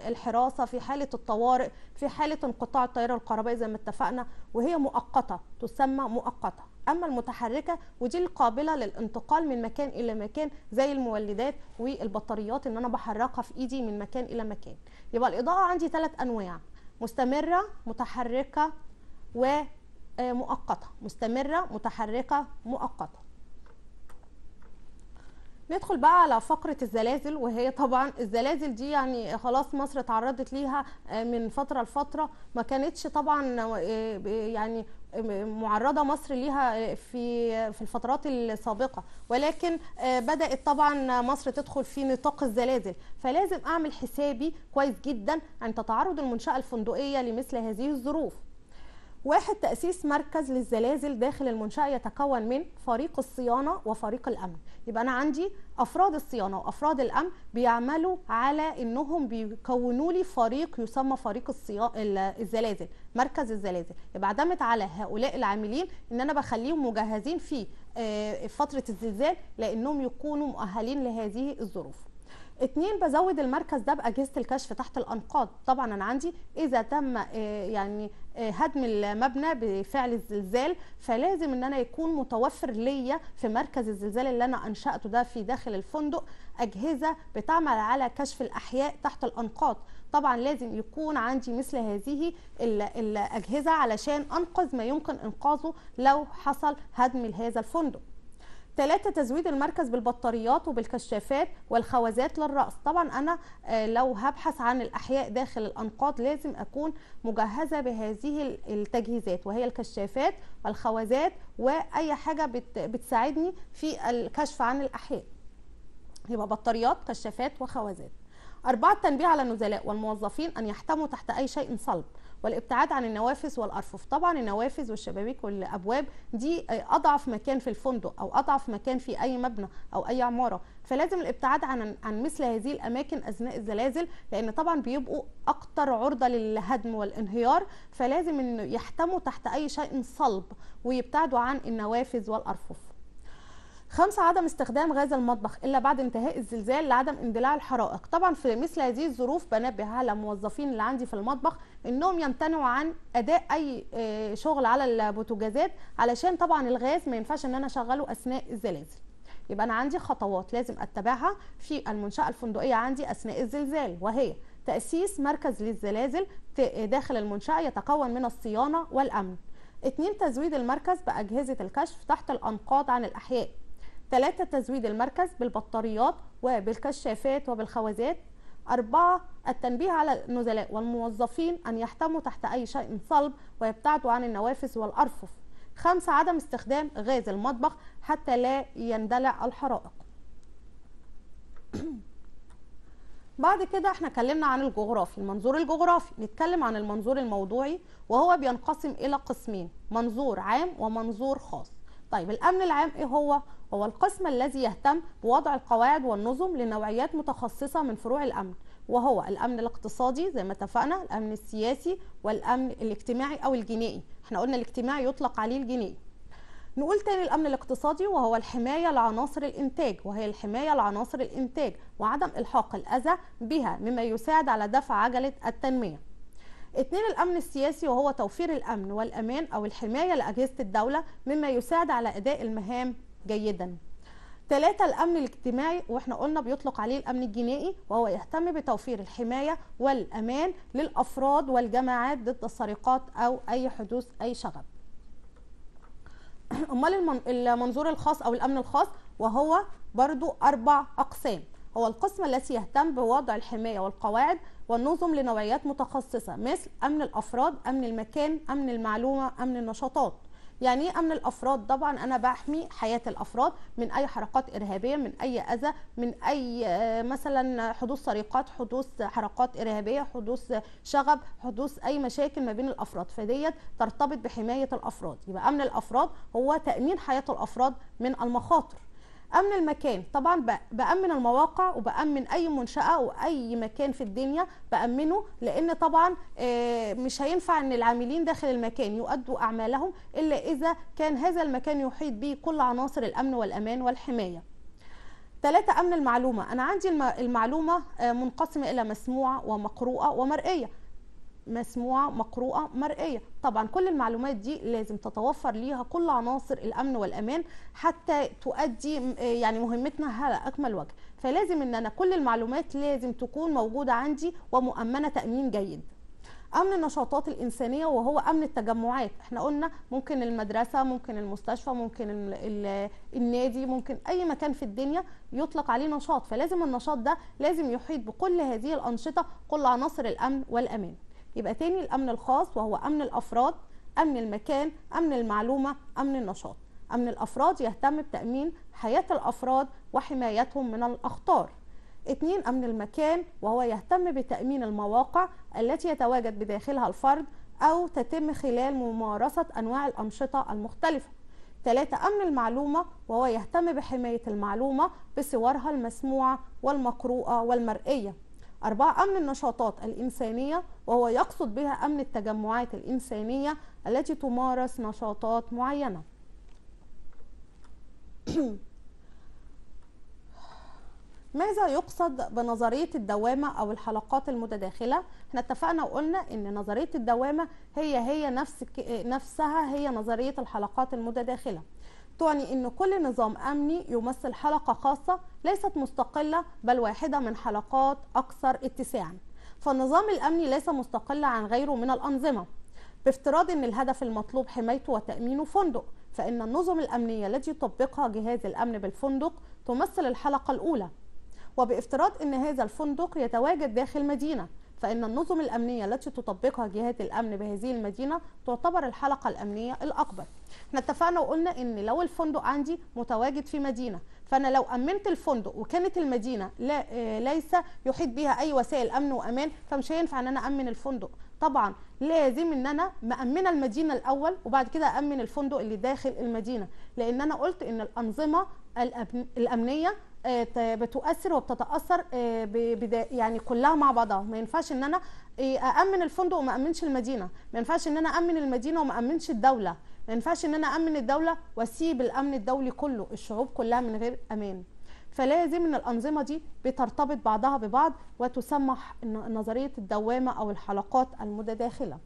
الحراسه في حاله الطوارئ في حاله انقطاع التيار الكهربائي زي ما اتفقنا وهي مؤقته تسمى مؤقته اما المتحركه ودي القابله للانتقال من مكان الى مكان زي المولدات والبطاريات ان انا بحركها في ايدي من مكان الى مكان يبقى الاضاءه عندي ثلاث انواع مستمره متحركه ومؤقته آه، مستمره متحركه مؤقته ندخل بقى على فقرة الزلازل وهي طبعا الزلازل دي يعني خلاص مصر تعرضت ليها آه، من فترة لفترة ما كانتش طبعا آه، يعني معرضه مصر ليها في في الفترات السابقه ولكن آه، بدات طبعا مصر تدخل في نطاق الزلازل فلازم اعمل حسابي كويس جدا عند تعرض المنشاه الفندقيه لمثل هذه الظروف واحد تأسيس مركز للزلازل داخل المنشأة يتكون من فريق الصيانة وفريق الأمن يبقى أنا عندي أفراد الصيانة وأفراد الأمن بيعملوا على أنهم بيكونوا لي فريق يسمى فريق الزلازل مركز الزلازل يبقى اعتمد على هؤلاء العاملين أن أنا بخليهم مجهزين في آه، فترة الزلزال لأنهم يكونوا مؤهلين لهذه الظروف اتنين بزود المركز ده باجهزه الكشف تحت الانقاض طبعا انا عندي اذا تم آه، يعني آه، هدم المبنى بفعل الزلزال فلازم ان انا يكون متوفر ليا في مركز الزلزال اللي انا انشاته ده في داخل الفندق اجهزه بتعمل على كشف الاحياء تحت الانقاض طبعا لازم يكون عندي مثل هذه الاجهزه علشان انقذ ما يمكن انقاذه لو حصل هدم لهذا الفندق ثلاثة تزويد المركز بالبطاريات وبالكشافات والخوازات للرأس طبعا أنا آه، لو هبحث عن الأحياء داخل الأنقاض لازم أكون مجهزة بهذه التجهيزات وهي الكشافات والخوازات وأي حاجة بتساعدني في الكشف عن الأحياء يبقى بطاريات كشافات وخوازات أربعة تنبيه على النزلاء والموظفين أن يحتموا تحت أي شيء صلب والابتعاد عن النوافذ والارفف طبعا النوافذ والشبابيك والابواب دي اضعف مكان في الفندق او اضعف مكان في اي مبنى او اي عماره فلازم الابتعاد عن عن مثل هذه الاماكن اثناء الزلازل لان طبعا بيبقوا اكتر عرضه للهدم والانهيار فلازم انه يحتموا تحت اي شيء صلب ويبتعدوا عن النوافذ والارفف خمسة عدم استخدام غاز المطبخ إلا بعد انتهاء الزلزال لعدم اندلاع الحرائق طبعا في مثل هذه الظروف بنبه على الموظفين اللي عندي في المطبخ إنهم يمتنعوا عن أداء أي آه، شغل على البوتجازات علشان طبعا الغاز ما ينفعش إن أنا أشغله أثناء الزلازل يبقى أنا عندي خطوات لازم أتبعها في المنشأة الفندقية عندي أثناء الزلزال وهي تأسيس مركز للزلازل داخل المنشأة يتكون من الصيانة والأمن اتنين تزويد المركز بأجهزة الكشف تحت الأنقاض عن الأحياء ثلاثة تزويد المركز بالبطاريات وبالكشافات وبالخوازات أربعة التنبيه على النزلاء والموظفين أن يحتموا تحت أي شيء صلب ويبتعدوا عن النوافذ والأرفف خمسة عدم استخدام غاز المطبخ حتى لا يندلع الحرائق *clears throat* بعد كده احنا اتكلمنا عن الجغرافي المنظور الجغرافي نتكلم عن المنظور الموضوعي وهو بينقسم الى قسمين منظور عام ومنظور خاص طيب الامن العام ايه هو هو القسم الذي يهتم بوضع القواعد والنظم لنوعيات متخصصه من فروع الامن وهو الامن الاقتصادي زي ما اتفقنا الامن السياسي والامن الاجتماعي او الجنائي احنا قلنا الاجتماعي يطلق عليه الجنائي نقول تاني الامن الاقتصادي وهو الحمايه لعناصر الانتاج وهي الحمايه لعناصر الانتاج وعدم الحاق الاذى بها مما يساعد على دفع عجله التنميه اتنين الامن السياسي وهو توفير الامن والامان او الحمايه لاجهزه الدوله مما يساعد على اداء المهام جيدا ثلاثة الأمن الاجتماعي وإحنا قلنا بيطلق عليه الأمن الجنائي وهو يهتم بتوفير الحماية والأمان للأفراد والجماعات ضد السرقات أو أي حدوث أي شغب *clears throat* أمال المنظور الخاص أو الأمن الخاص وهو برضو أربع أقسام هو القسم الذي يهتم بوضع الحماية والقواعد والنظم لنوعيات متخصصة مثل أمن الأفراد أمن المكان أمن المعلومة أمن النشاطات يعني ايه امن الافراد طبعا انا بحمي حياه الافراد من اي حركات ارهابيه من اي اذى من اي آه، مثلا حدوث سرقات حدوث حركات ارهابيه حدوث شغب حدوث اي مشاكل ما بين الافراد فديت ترتبط بحمايه الافراد يبقى امن الافراد هو تامين حياه الافراد من المخاطر امن المكان طبعا بامن المواقع وبامن اي منشاه واي مكان في الدنيا بامنه لان طبعا آه، مش هينفع ان العاملين داخل المكان يؤدوا اعمالهم الا اذا كان هذا المكان يحيط به كل عناصر الامن والامان والحمايه ثلاثة أمن المعلومة أنا عندي المعلومة آه، منقسمة إلى مسموعة ومقروءة ومرئية مسموعه مقروءه مرئيه طبعا كل المعلومات دي لازم تتوفر ليها كل عناصر الامن والامان حتى تؤدي يعني مهمتنا على اكمل وجه فلازم ان انا كل المعلومات لازم تكون موجوده عندي ومؤمنه تامين جيد امن النشاطات الانسانيه وهو امن التجمعات احنا قلنا ممكن المدرسه ممكن المستشفى ممكن النادي ممكن اي مكان في الدنيا يطلق عليه نشاط فلازم النشاط ده لازم يحيط بكل هذه الانشطه كل عناصر الامن والامان يبقى تاني الامن الخاص وهو امن الافراد امن المكان امن المعلومه امن النشاط امن الافراد يهتم بتامين حياه الافراد وحمايتهم من الاخطار اتنين امن المكان وهو يهتم بتامين المواقع التي يتواجد بداخلها الفرد او تتم خلال ممارسه انواع الانشطه المختلفه ثلاثة أمن المعلومة وهو يهتم بحماية المعلومة بصورها المسموعة والمقروءة والمرئية أربعة أمن النشاطات الإنسانية وهو يقصد بها أمن التجمعات الإنسانية التي تمارس نشاطات معينة *clears throat* ماذا يقصد بنظرية الدوامة أو الحلقات المتداخلة؟ احنا اتفقنا وقلنا ان نظرية الدوامة هي هي نفس نفسها هي نظرية الحلقات المتداخلة تعني أن كل نظام أمني يمثل حلقة خاصة ليست مستقلة بل واحدة من حلقات أكثر اتساعا فالنظام الأمني ليس مستقلا عن غيره من الأنظمة بافتراض أن الهدف المطلوب حمايته وتأمينه فندق فإن النظم الأمنية التي يطبقها جهاز الأمن بالفندق تمثل الحلقة الأولى وبافتراض أن هذا الفندق يتواجد داخل مدينة فإن النظم الأمنية التي تطبقها جهات الأمن بهذه المدينة تعتبر الحلقة الأمنية الأكبر احنا اتفقنا وقلنا ان لو الفندق عندي متواجد في مدينه فانا لو امنت الفندق وكانت المدينه لا آه، ليس يحيط بها اي وسائل امن وامان فمش هينفع ان انا امن الفندق طبعا لازم ان انا مامنه المدينه الاول وبعد كده امن الفندق اللي داخل المدينه لان انا قلت ان الانظمه الامنيه آه، بتؤثر وبتتاثر آه، يعني كلها مع بعضها ما ينفعش ان انا إيه، اامن الفندق وما امنش المدينه ما ينفعش ان انا امن المدينه وما امنش الدوله ما ينفعش ان انا امن الدوله واسيب الامن الدولي كله الشعوب كلها من غير امان فلازم ان الانظمه دي بترتبط بعضها ببعض وتسمح نظريه الدوامه او الحلقات المتداخله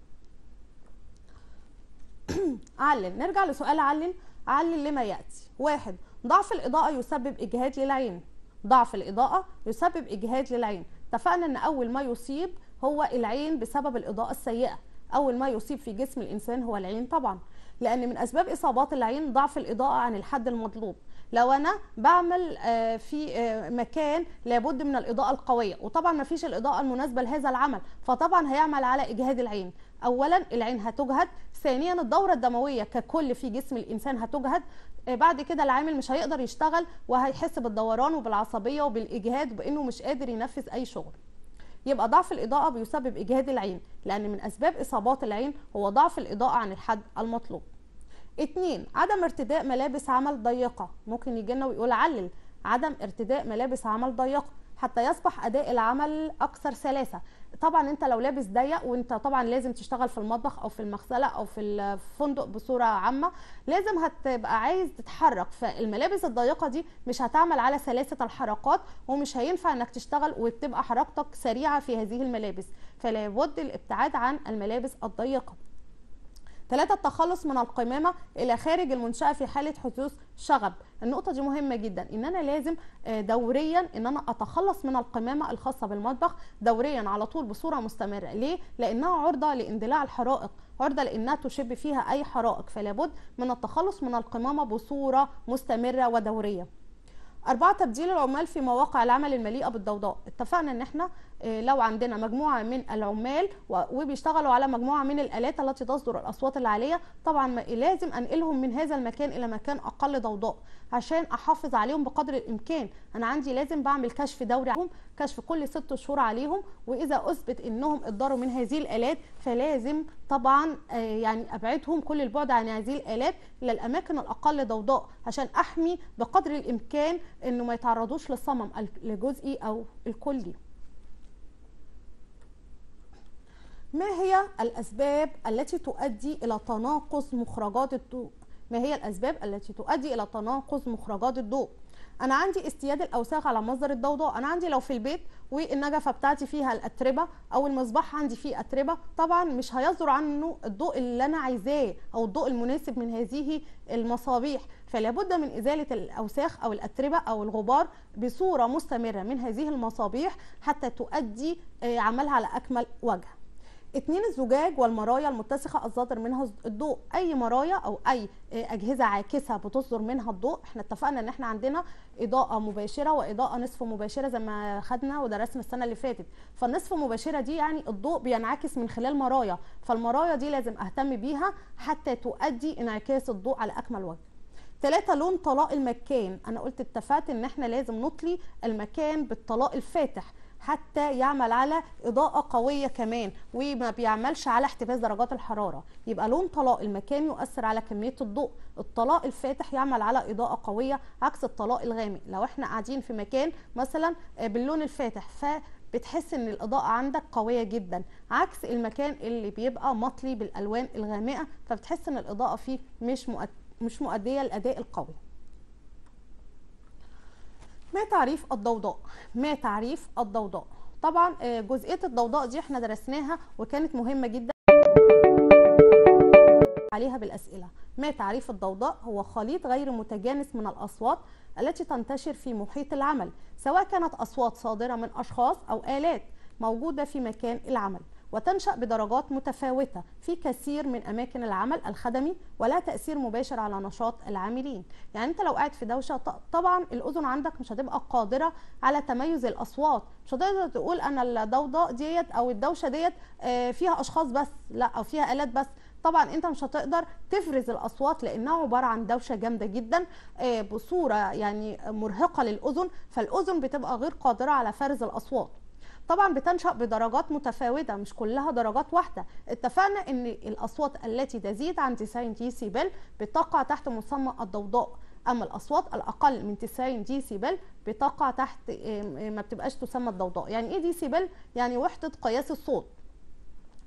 *clears throat* علل نرجع لسؤال علل علل لما ياتي واحد ضعف الاضاءه يسبب اجهاد للعين ضعف الاضاءه يسبب اجهاد للعين اتفقنا ان اول ما يصيب هو العين بسبب الاضاءه السيئه اول ما يصيب في جسم الانسان هو العين طبعا لان من اسباب اصابات العين ضعف الاضاءه عن الحد المطلوب لو انا بعمل آه، في آه، مكان لابد من الاضاءه القويه وطبعا ما فيش الاضاءه المناسبه لهذا العمل فطبعا هيعمل على اجهاد العين اولا العين هتجهد ثانيا الدوره الدمويه ككل في جسم الانسان هتجهد آه، بعد كده العامل مش هيقدر يشتغل وهيحس بالدوران وبالعصبيه وبالاجهاد وبانه مش قادر ينفذ اي شغل يبقى ضعف الاضاءه بيسبب اجهاد العين لان من اسباب اصابات العين هو ضعف الاضاءه عن الحد المطلوب اتنين عدم ارتداء ملابس عمل ضيقه ممكن يجي لنا ويقول علل عدم ارتداء ملابس عمل ضيقه حتى يصبح اداء العمل اكثر سلاسه طبعا انت لو لابس ضيق وانت طبعا لازم تشتغل في المطبخ او في المغسله او في الفندق بصوره عامه لازم هتبقى عايز تتحرك فالملابس الضيقه دي مش هتعمل على سلاسه الحركات ومش هينفع انك تشتغل وتبقى حركتك سريعه في هذه الملابس فلابد الابتعاد عن الملابس الضيقه ثلاثة التخلص من القمامة إلى خارج المنشأة في حالة حدوث شغب النقطة دي مهمة جدا ان انا لازم آه، دوريا ان انا اتخلص من القمامة الخاصة بالمطبخ دوريا على طول بصورة مستمرة ليه؟ لانها عرضة لاندلاع الحرائق عرضة لانها تشب فيها اي حرائق فلابد من التخلص من القمامة بصورة مستمرة ودورية أربعة تبديل العمال في مواقع العمل المليئة بالضوضاء اتفقنا ان احنا آه، لو عندنا مجموعه من العمال وبيشتغلوا على مجموعه من الالات التي تصدر الاصوات العاليه طبعا لازم انقلهم من هذا المكان الى مكان اقل ضوضاء عشان احافظ عليهم بقدر الامكان انا عندي لازم بعمل كشف دوري عليهم كشف كل ست شهور عليهم واذا اثبت انهم اتضروا من هذه الالات فلازم طبعا آه، يعني ابعدهم كل البعد عن هذه الالات الى الاماكن الاقل ضوضاء عشان احمي بقدر الامكان انه ما يتعرضوش للصمم الجزئي او الكلي ما هي الأسباب التي تؤدي إلى تناقص مخرجات الضوء؟ ما هي الأسباب التي تؤدي إلى تناقص مخرجات الضوء؟ أنا عندي استياد الأوساخ على مصدر الضوضاء، أنا عندي لو في البيت والنجفة بتاعتي فيها الأتربة أو المصباح عندي فيه أتربة، طبعًا مش هيصدر عنه الضوء اللي أنا عايزاه أو الضوء المناسب من هذه المصابيح، فلا بد من إزالة الأوساخ أو الأتربة أو الغبار بصورة مستمرة من هذه المصابيح حتى تؤدي آه، عملها على أكمل وجه. اتنين الزجاج والمرايا المتسخه الصادر منها الضوء اي مرايا او اي آه، اجهزه عاكسه بتصدر منها الضوء احنا اتفقنا ان احنا عندنا اضاءه مباشره واضاءه نصف مباشره زي ما خدنا ودرسنا السنه اللي فاتت فالنصف مباشره دي يعني الضوء بينعكس من خلال مرايا فالمرايا دي لازم اهتم بيها حتى تؤدي انعكاس الضوء على اكمل وجه ثلاثة لون طلاء المكان أنا قلت اتفقت إن إحنا لازم نطلي المكان بالطلاء الفاتح حتى يعمل على اضاءه قويه كمان وما بيعملش على احتباس درجات الحراره يبقى لون طلاء المكان يؤثر على كميه الضوء الطلاء الفاتح يعمل على اضاءه قويه عكس الطلاء الغامق لو احنا قاعدين في مكان مثلا آه، باللون الفاتح ف بتحس ان الاضاءه عندك قويه جدا عكس المكان اللي بيبقى مطلي بالالوان الغامقه فبتحس ان الاضاءه فيه مش مؤد... مش مؤديه للاداء القوي ما تعريف الضوضاء ما تعريف الضوضاء طبعا آه، جزئيه الضوضاء دي احنا درسناها وكانت مهمه جدا عليها بالاسئله ما تعريف الضوضاء هو خليط غير متجانس من الاصوات التي تنتشر في محيط العمل سواء كانت اصوات صادره من اشخاص او الات موجوده في مكان العمل وتنشأ بدرجات متفاوتة في كثير من أماكن العمل الخدمي ولا تأثير مباشر على نشاط العاملين يعني أنت لو قاعد في دوشة طبعا الأذن عندك مش هتبقى قادرة على تميز الأصوات مش هتقدر تقول أن الضوضاء ديت أو الدوشة ديت آه، فيها أشخاص بس لا أو فيها آلات بس طبعا انت مش هتقدر تفرز الاصوات لانها عباره عن دوشه جامده جدا آه، بصوره يعني مرهقه للاذن فالاذن بتبقى غير قادره على فرز الاصوات طبعا بتنشأ بدرجات متفاوتة مش كلها درجات واحدة اتفقنا ان الأصوات التي تزيد عن 90 ديسيبل بتقع تحت مسمى الضوضاء اما الاصوات الاقل من 90 ديسيبل بتقع تحت آه، ما بتبقاش تسمى الضوضاء يعني ايه ديسيبل يعني وحده قياس الصوت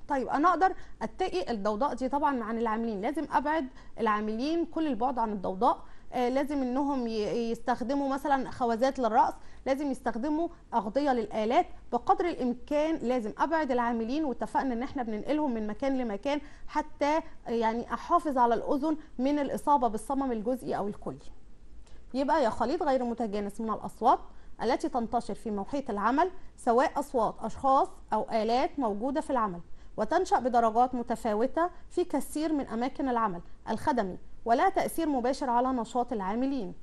طيب انا اقدر اتقي الضوضاء دي طبعا عن العاملين لازم ابعد العاملين كل البعد عن الضوضاء آه، لازم انهم يستخدموا مثلا خوذات للراس لازم يستخدموا اغطيه للالات بقدر الامكان لازم ابعد العاملين واتفقنا ان احنا بننقلهم من مكان لمكان حتى يعني احافظ على الاذن من الاصابه بالصمم الجزئي او الكلي يبقى يا خليط غير متجانس من الاصوات التي تنتشر في محيط العمل سواء اصوات اشخاص او الات موجوده في العمل وتنشا بدرجات متفاوته في كثير من اماكن العمل الخدمي ولا تأثير مباشر على نشاط العاملين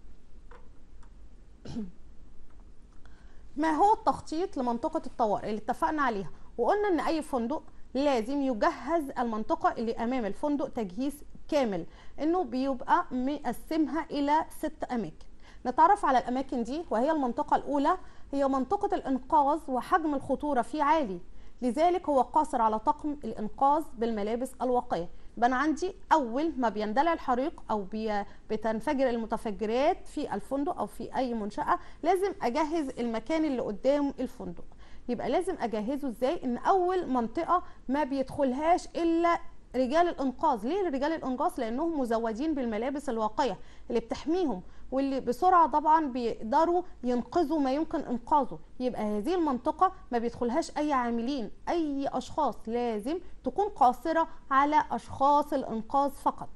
*clears throat* ما هو التخطيط لمنطقة الطوارئ اللي اتفقنا عليها وقلنا ان اي فندق لازم يجهز المنطقة اللي امام الفندق تجهيز كامل انه بيبقى مقسمها الى ست اماكن نتعرف على الاماكن دي وهي المنطقة الاولى هي منطقة الانقاذ وحجم الخطورة فيه عالي لذلك هو قاصر على طقم الانقاذ بالملابس الواقية يبقى انا عندي اول ما بيندلع الحريق او بي بتنفجر المتفجرات في الفندق او في اي منشاه لازم اجهز المكان اللي قدام الفندق يبقى لازم اجهزه ازاي ان اول منطقه ما بيدخلهاش الا رجال الانقاذ ليه رجال الانقاذ لانهم مزودين بالملابس الواقيه اللي بتحميهم واللي بسرعه طبعا بيقدروا ينقذوا ما يمكن انقاذه يبقى هذه المنطقه ما بيدخلهاش اي عاملين اي اشخاص لازم تكون قاصره على اشخاص الانقاذ فقط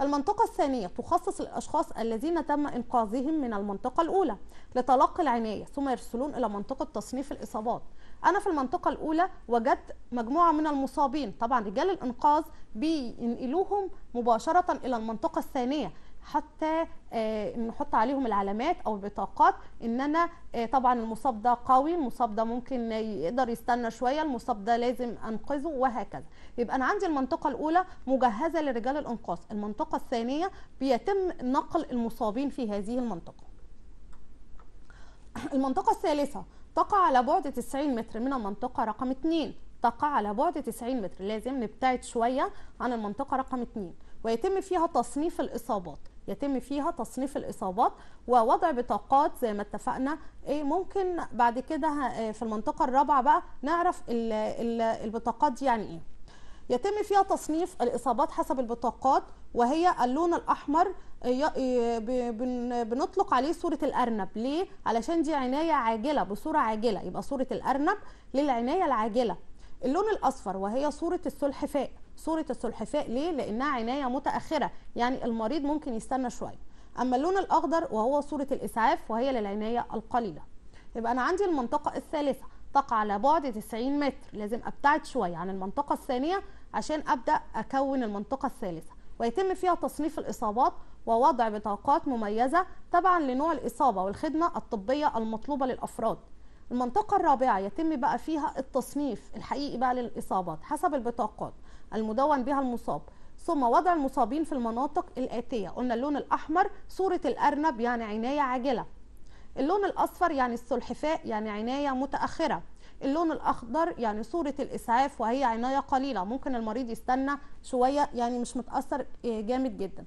المنطقة الثانية تخصص الأشخاص الذين تم إنقاذهم من المنطقة الأولى لتلقي العناية ثم يرسلون إلى منطقة تصنيف الإصابات أنا في المنطقة الأولى وجدت مجموعة من المصابين طبعا رجال الإنقاذ بينقلوهم مباشرة إلى المنطقة الثانية حتى آه، نحط عليهم العلامات او البطاقات ان انا آه، طبعا المصاب ده قوي المصاب ده ممكن يقدر يستنى شويه المصاب ده لازم انقذه وهكذا يبقى انا عندي المنطقه الاولى مجهزه لرجال الانقاذ المنطقه الثانيه بيتم نقل المصابين في هذه المنطقه *clears throat* المنطقه الثالثه تقع على بعد 90 متر من المنطقه رقم 2 تقع على بعد 90 متر لازم نبتعد شويه عن المنطقه رقم 2 ويتم فيها تصنيف الاصابات يتم فيها تصنيف الاصابات ووضع بطاقات زي ما اتفقنا ايه ممكن بعد كده آه، في المنطقه الرابعه بقى نعرف البطاقات دي يعني ايه يتم فيها تصنيف الاصابات حسب البطاقات وهي اللون الاحمر آه، آه، بنطلق عليه صوره الارنب ليه علشان دي عنايه عاجله بصوره عاجله يبقى صوره الارنب للعنايه العاجله اللون الاصفر وهي صوره السلحفاه صوره السلحفاء ليه لانها عنايه متاخره يعني المريض ممكن يستنى شويه اما اللون الاخضر وهو صوره الاسعاف وهي للعنايه القليله يبقى انا عندي المنطقه الثالثه تقع على بعد 90 متر لازم ابتعد شويه عن المنطقه الثانيه عشان ابدا اكون المنطقه الثالثه ويتم فيها تصنيف الاصابات ووضع بطاقات مميزه تبعا لنوع الاصابه والخدمه الطبيه المطلوبه للافراد المنطقة الرابعة يتم بقى فيها التصنيف الحقيقي بقى للإصابات حسب البطاقات المدون بها المصاب ثم وضع المصابين في المناطق الآتية قلنا اللون الأحمر صورة الأرنب يعني عناية عاجلة اللون الأصفر يعني السلحفاء يعني عناية متأخرة اللون الأخضر يعني صورة الإسعاف وهي عناية قليلة ممكن المريض يستنى شوية يعني مش متأثر آه، جامد جدا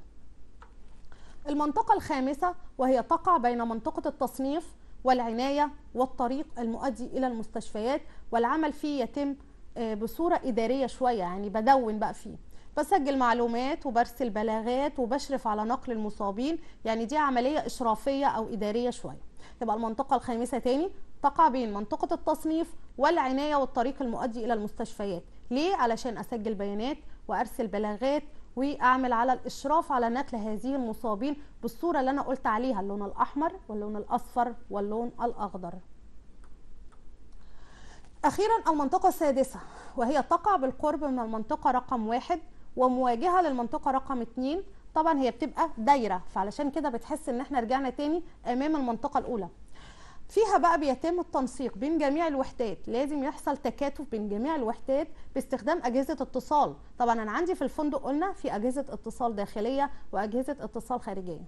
المنطقة الخامسة وهي تقع بين منطقة التصنيف والعناية والطريق المؤدي إلى المستشفيات والعمل فيه يتم آه، بصوره اداريه شويه يعني بدون بقى فيه بسجل معلومات وبرسل بلاغات وبشرف على نقل المصابين يعني دي عمليه اشرافيه او اداريه شويه يبقى المنطقه الخامسه تاني تقع بين منطقه التصنيف والعنايه والطريق المؤدي الى المستشفيات ليه علشان اسجل بيانات وارسل بلاغات واعمل على الاشراف على نقل هذه المصابين بالصوره اللي انا قلت عليها اللون الاحمر واللون الاصفر واللون الاخضر أخيرا المنطقة السادسة وهي تقع بالقرب من المنطقة رقم واحد ومواجهة للمنطقة رقم اتنين طبعا هي بتبقى دايرة فعلشان كده بتحس ان احنا رجعنا تاني امام المنطقة الاولى فيها بقى بيتم التنسيق بين جميع الوحدات لازم يحصل تكاتف بين جميع الوحدات باستخدام اجهزه اتصال طبعا انا عندي في الفندق قلنا في اجهزه اتصال داخليه واجهزه اتصال خارجيه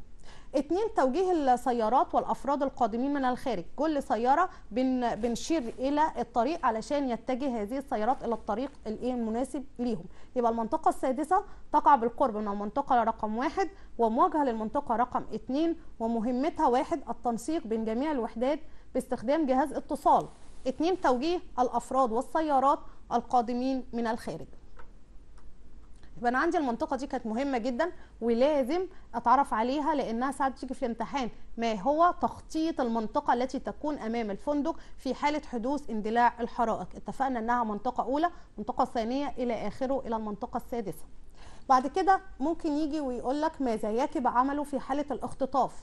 اتنين توجيه السيارات والافراد القادمين من الخارج كل سياره بن بنشير الى الطريق علشان يتجه هذه السيارات الى الطريق الايه المناسب ليهم يبقى المنطقه السادسه تقع بالقرب من المنطقه رقم واحد ومواجهه للمنطقه رقم اتنين ومهمتها واحد التنسيق بين جميع الوحدات باستخدام جهاز اتصال اتنين توجيه الافراد والسيارات القادمين من الخارج يبقى انا عندي المنطقه دي كانت مهمه جدا ولازم اتعرف عليها لانها ساعات بتيجي في الامتحان ما هو تخطيط المنطقه التي تكون امام الفندق في حاله حدوث اندلاع الحرائق اتفقنا انها منطقه اولى منطقه ثانيه الى اخره الى المنطقه السادسه بعد كده ممكن يجي ويقول لك ماذا يجب عمله في حاله الاختطاف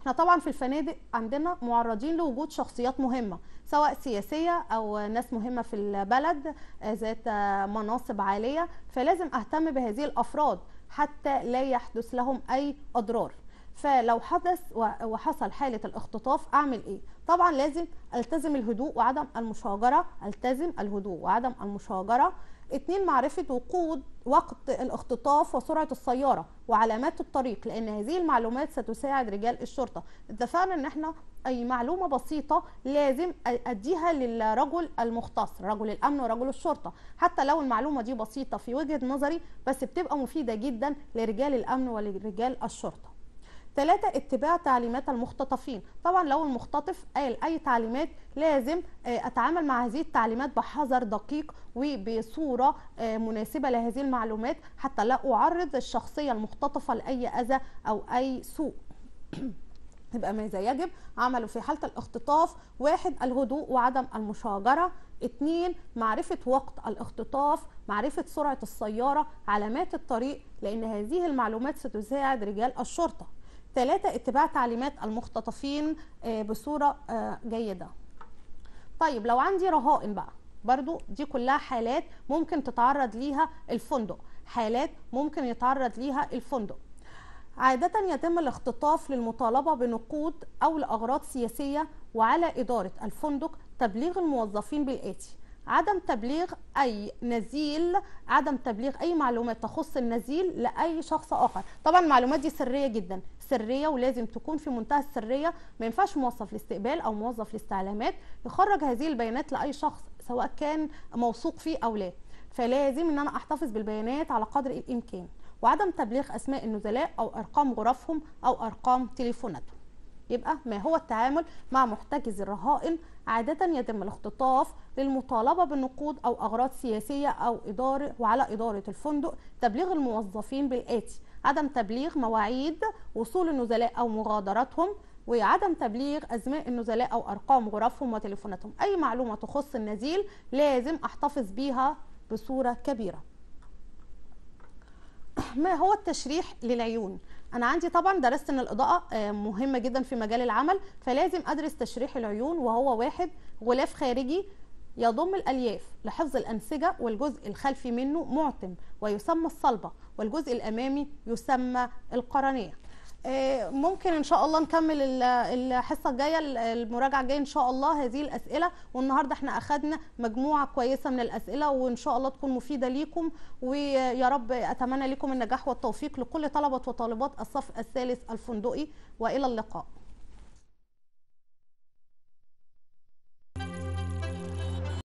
احنا طبعا في الفنادق عندنا معرضين لوجود شخصيات مهمه سواء سياسيه او ناس مهمه في البلد آه، ذات آه، مناصب عاليه فلازم اهتم بهذه الافراد حتى لا يحدث لهم اي اضرار فلو حدث وحصل حاله الاختطاف اعمل ايه طبعا لازم التزم الهدوء وعدم المشاجره التزم الهدوء وعدم المشاجره اتنين معرفة وقود وقت الاختطاف وسرعة السيارة وعلامات الطريق لأن هذه المعلومات ستساعد رجال الشرطة اتفقنا ان احنا أي معلومة بسيطة لازم أديها للرجل المختص رجل الأمن ورجل الشرطة حتى لو المعلومة دي بسيطة في وجهة نظري بس بتبقى مفيدة جدا لرجال الأمن ولرجال الشرطة ثلاثة اتباع تعليمات المختطفين طبعا لو المختطف قال اي تعليمات لازم آه، اتعامل مع هذه التعليمات بحذر دقيق وبصوره آه، مناسبه لهذه المعلومات حتى لا اعرض الشخصيه المختطفه لاي اذى او اي سوء *clears throat* يبقى ماذا يجب عمله في حالة الاختطاف واحد الهدوء وعدم المشاجرة اتنين معرفة وقت الاختطاف معرفة سرعة السيارة علامات الطريق لأن هذه المعلومات ستساعد رجال الشرطة ثلاثة اتباع تعليمات المختطفين آه، بصورة آه، جيدة طيب لو عندي رهائن بقى برضو دي كلها حالات ممكن تتعرض ليها الفندق حالات ممكن يتعرض ليها الفندق عادة يتم الاختطاف للمطالبة بنقود أو لأغراض سياسية وعلى إدارة الفندق تبليغ الموظفين بالآتي عدم تبليغ أي نزيل عدم تبليغ أي معلومات تخص النزيل لأي شخص آخر طبعا المعلومات دي سرية جدا سريه ولازم تكون في منتهى السريه ما ينفعش موظف الاستقبال او موظف الاستعلامات يخرج هذه البيانات لاي شخص سواء كان موثوق فيه او لا فلازم ان انا احتفظ بالبيانات على قدر الامكان وعدم تبليغ اسماء النزلاء او ارقام غرفهم او ارقام تليفوناتهم يبقى ما هو التعامل مع محتجز الرهائن عادة يتم الاختطاف للمطالبة بالنقود أو أغراض سياسية أو إدارة وعلى إدارة الفندق تبليغ الموظفين بالآتي عدم تبليغ مواعيد وصول النزلاء أو مغادرتهم وعدم تبليغ أسماء النزلاء أو أرقام غرفهم وتليفوناتهم أي معلومة تخص النزيل لازم أحتفظ بيها بصورة كبيرة *clears throat* ما هو التشريح للعيون انا عندي طبعا درست ان الاضاءه آه، مهمه جدا في مجال العمل فلازم ادرس تشريح العيون وهو واحد غلاف خارجي يضم الألياف لحفظ الأنسجة والجزء الخلفي منه معتم ويسمى الصلبة والجزء الأمامي يسمى القرنية آه، ممكن ان شاء الله نكمل الحصه الجايه المراجعه الجايه ان شاء الله هذه الاسئله والنهارده احنا اخذنا مجموعه كويسه من الاسئله وان شاء الله تكون مفيده ليكم ويا رب اتمنى لكم النجاح والتوفيق لكل طلبه وطالبات الصف الثالث الفندقي والى اللقاء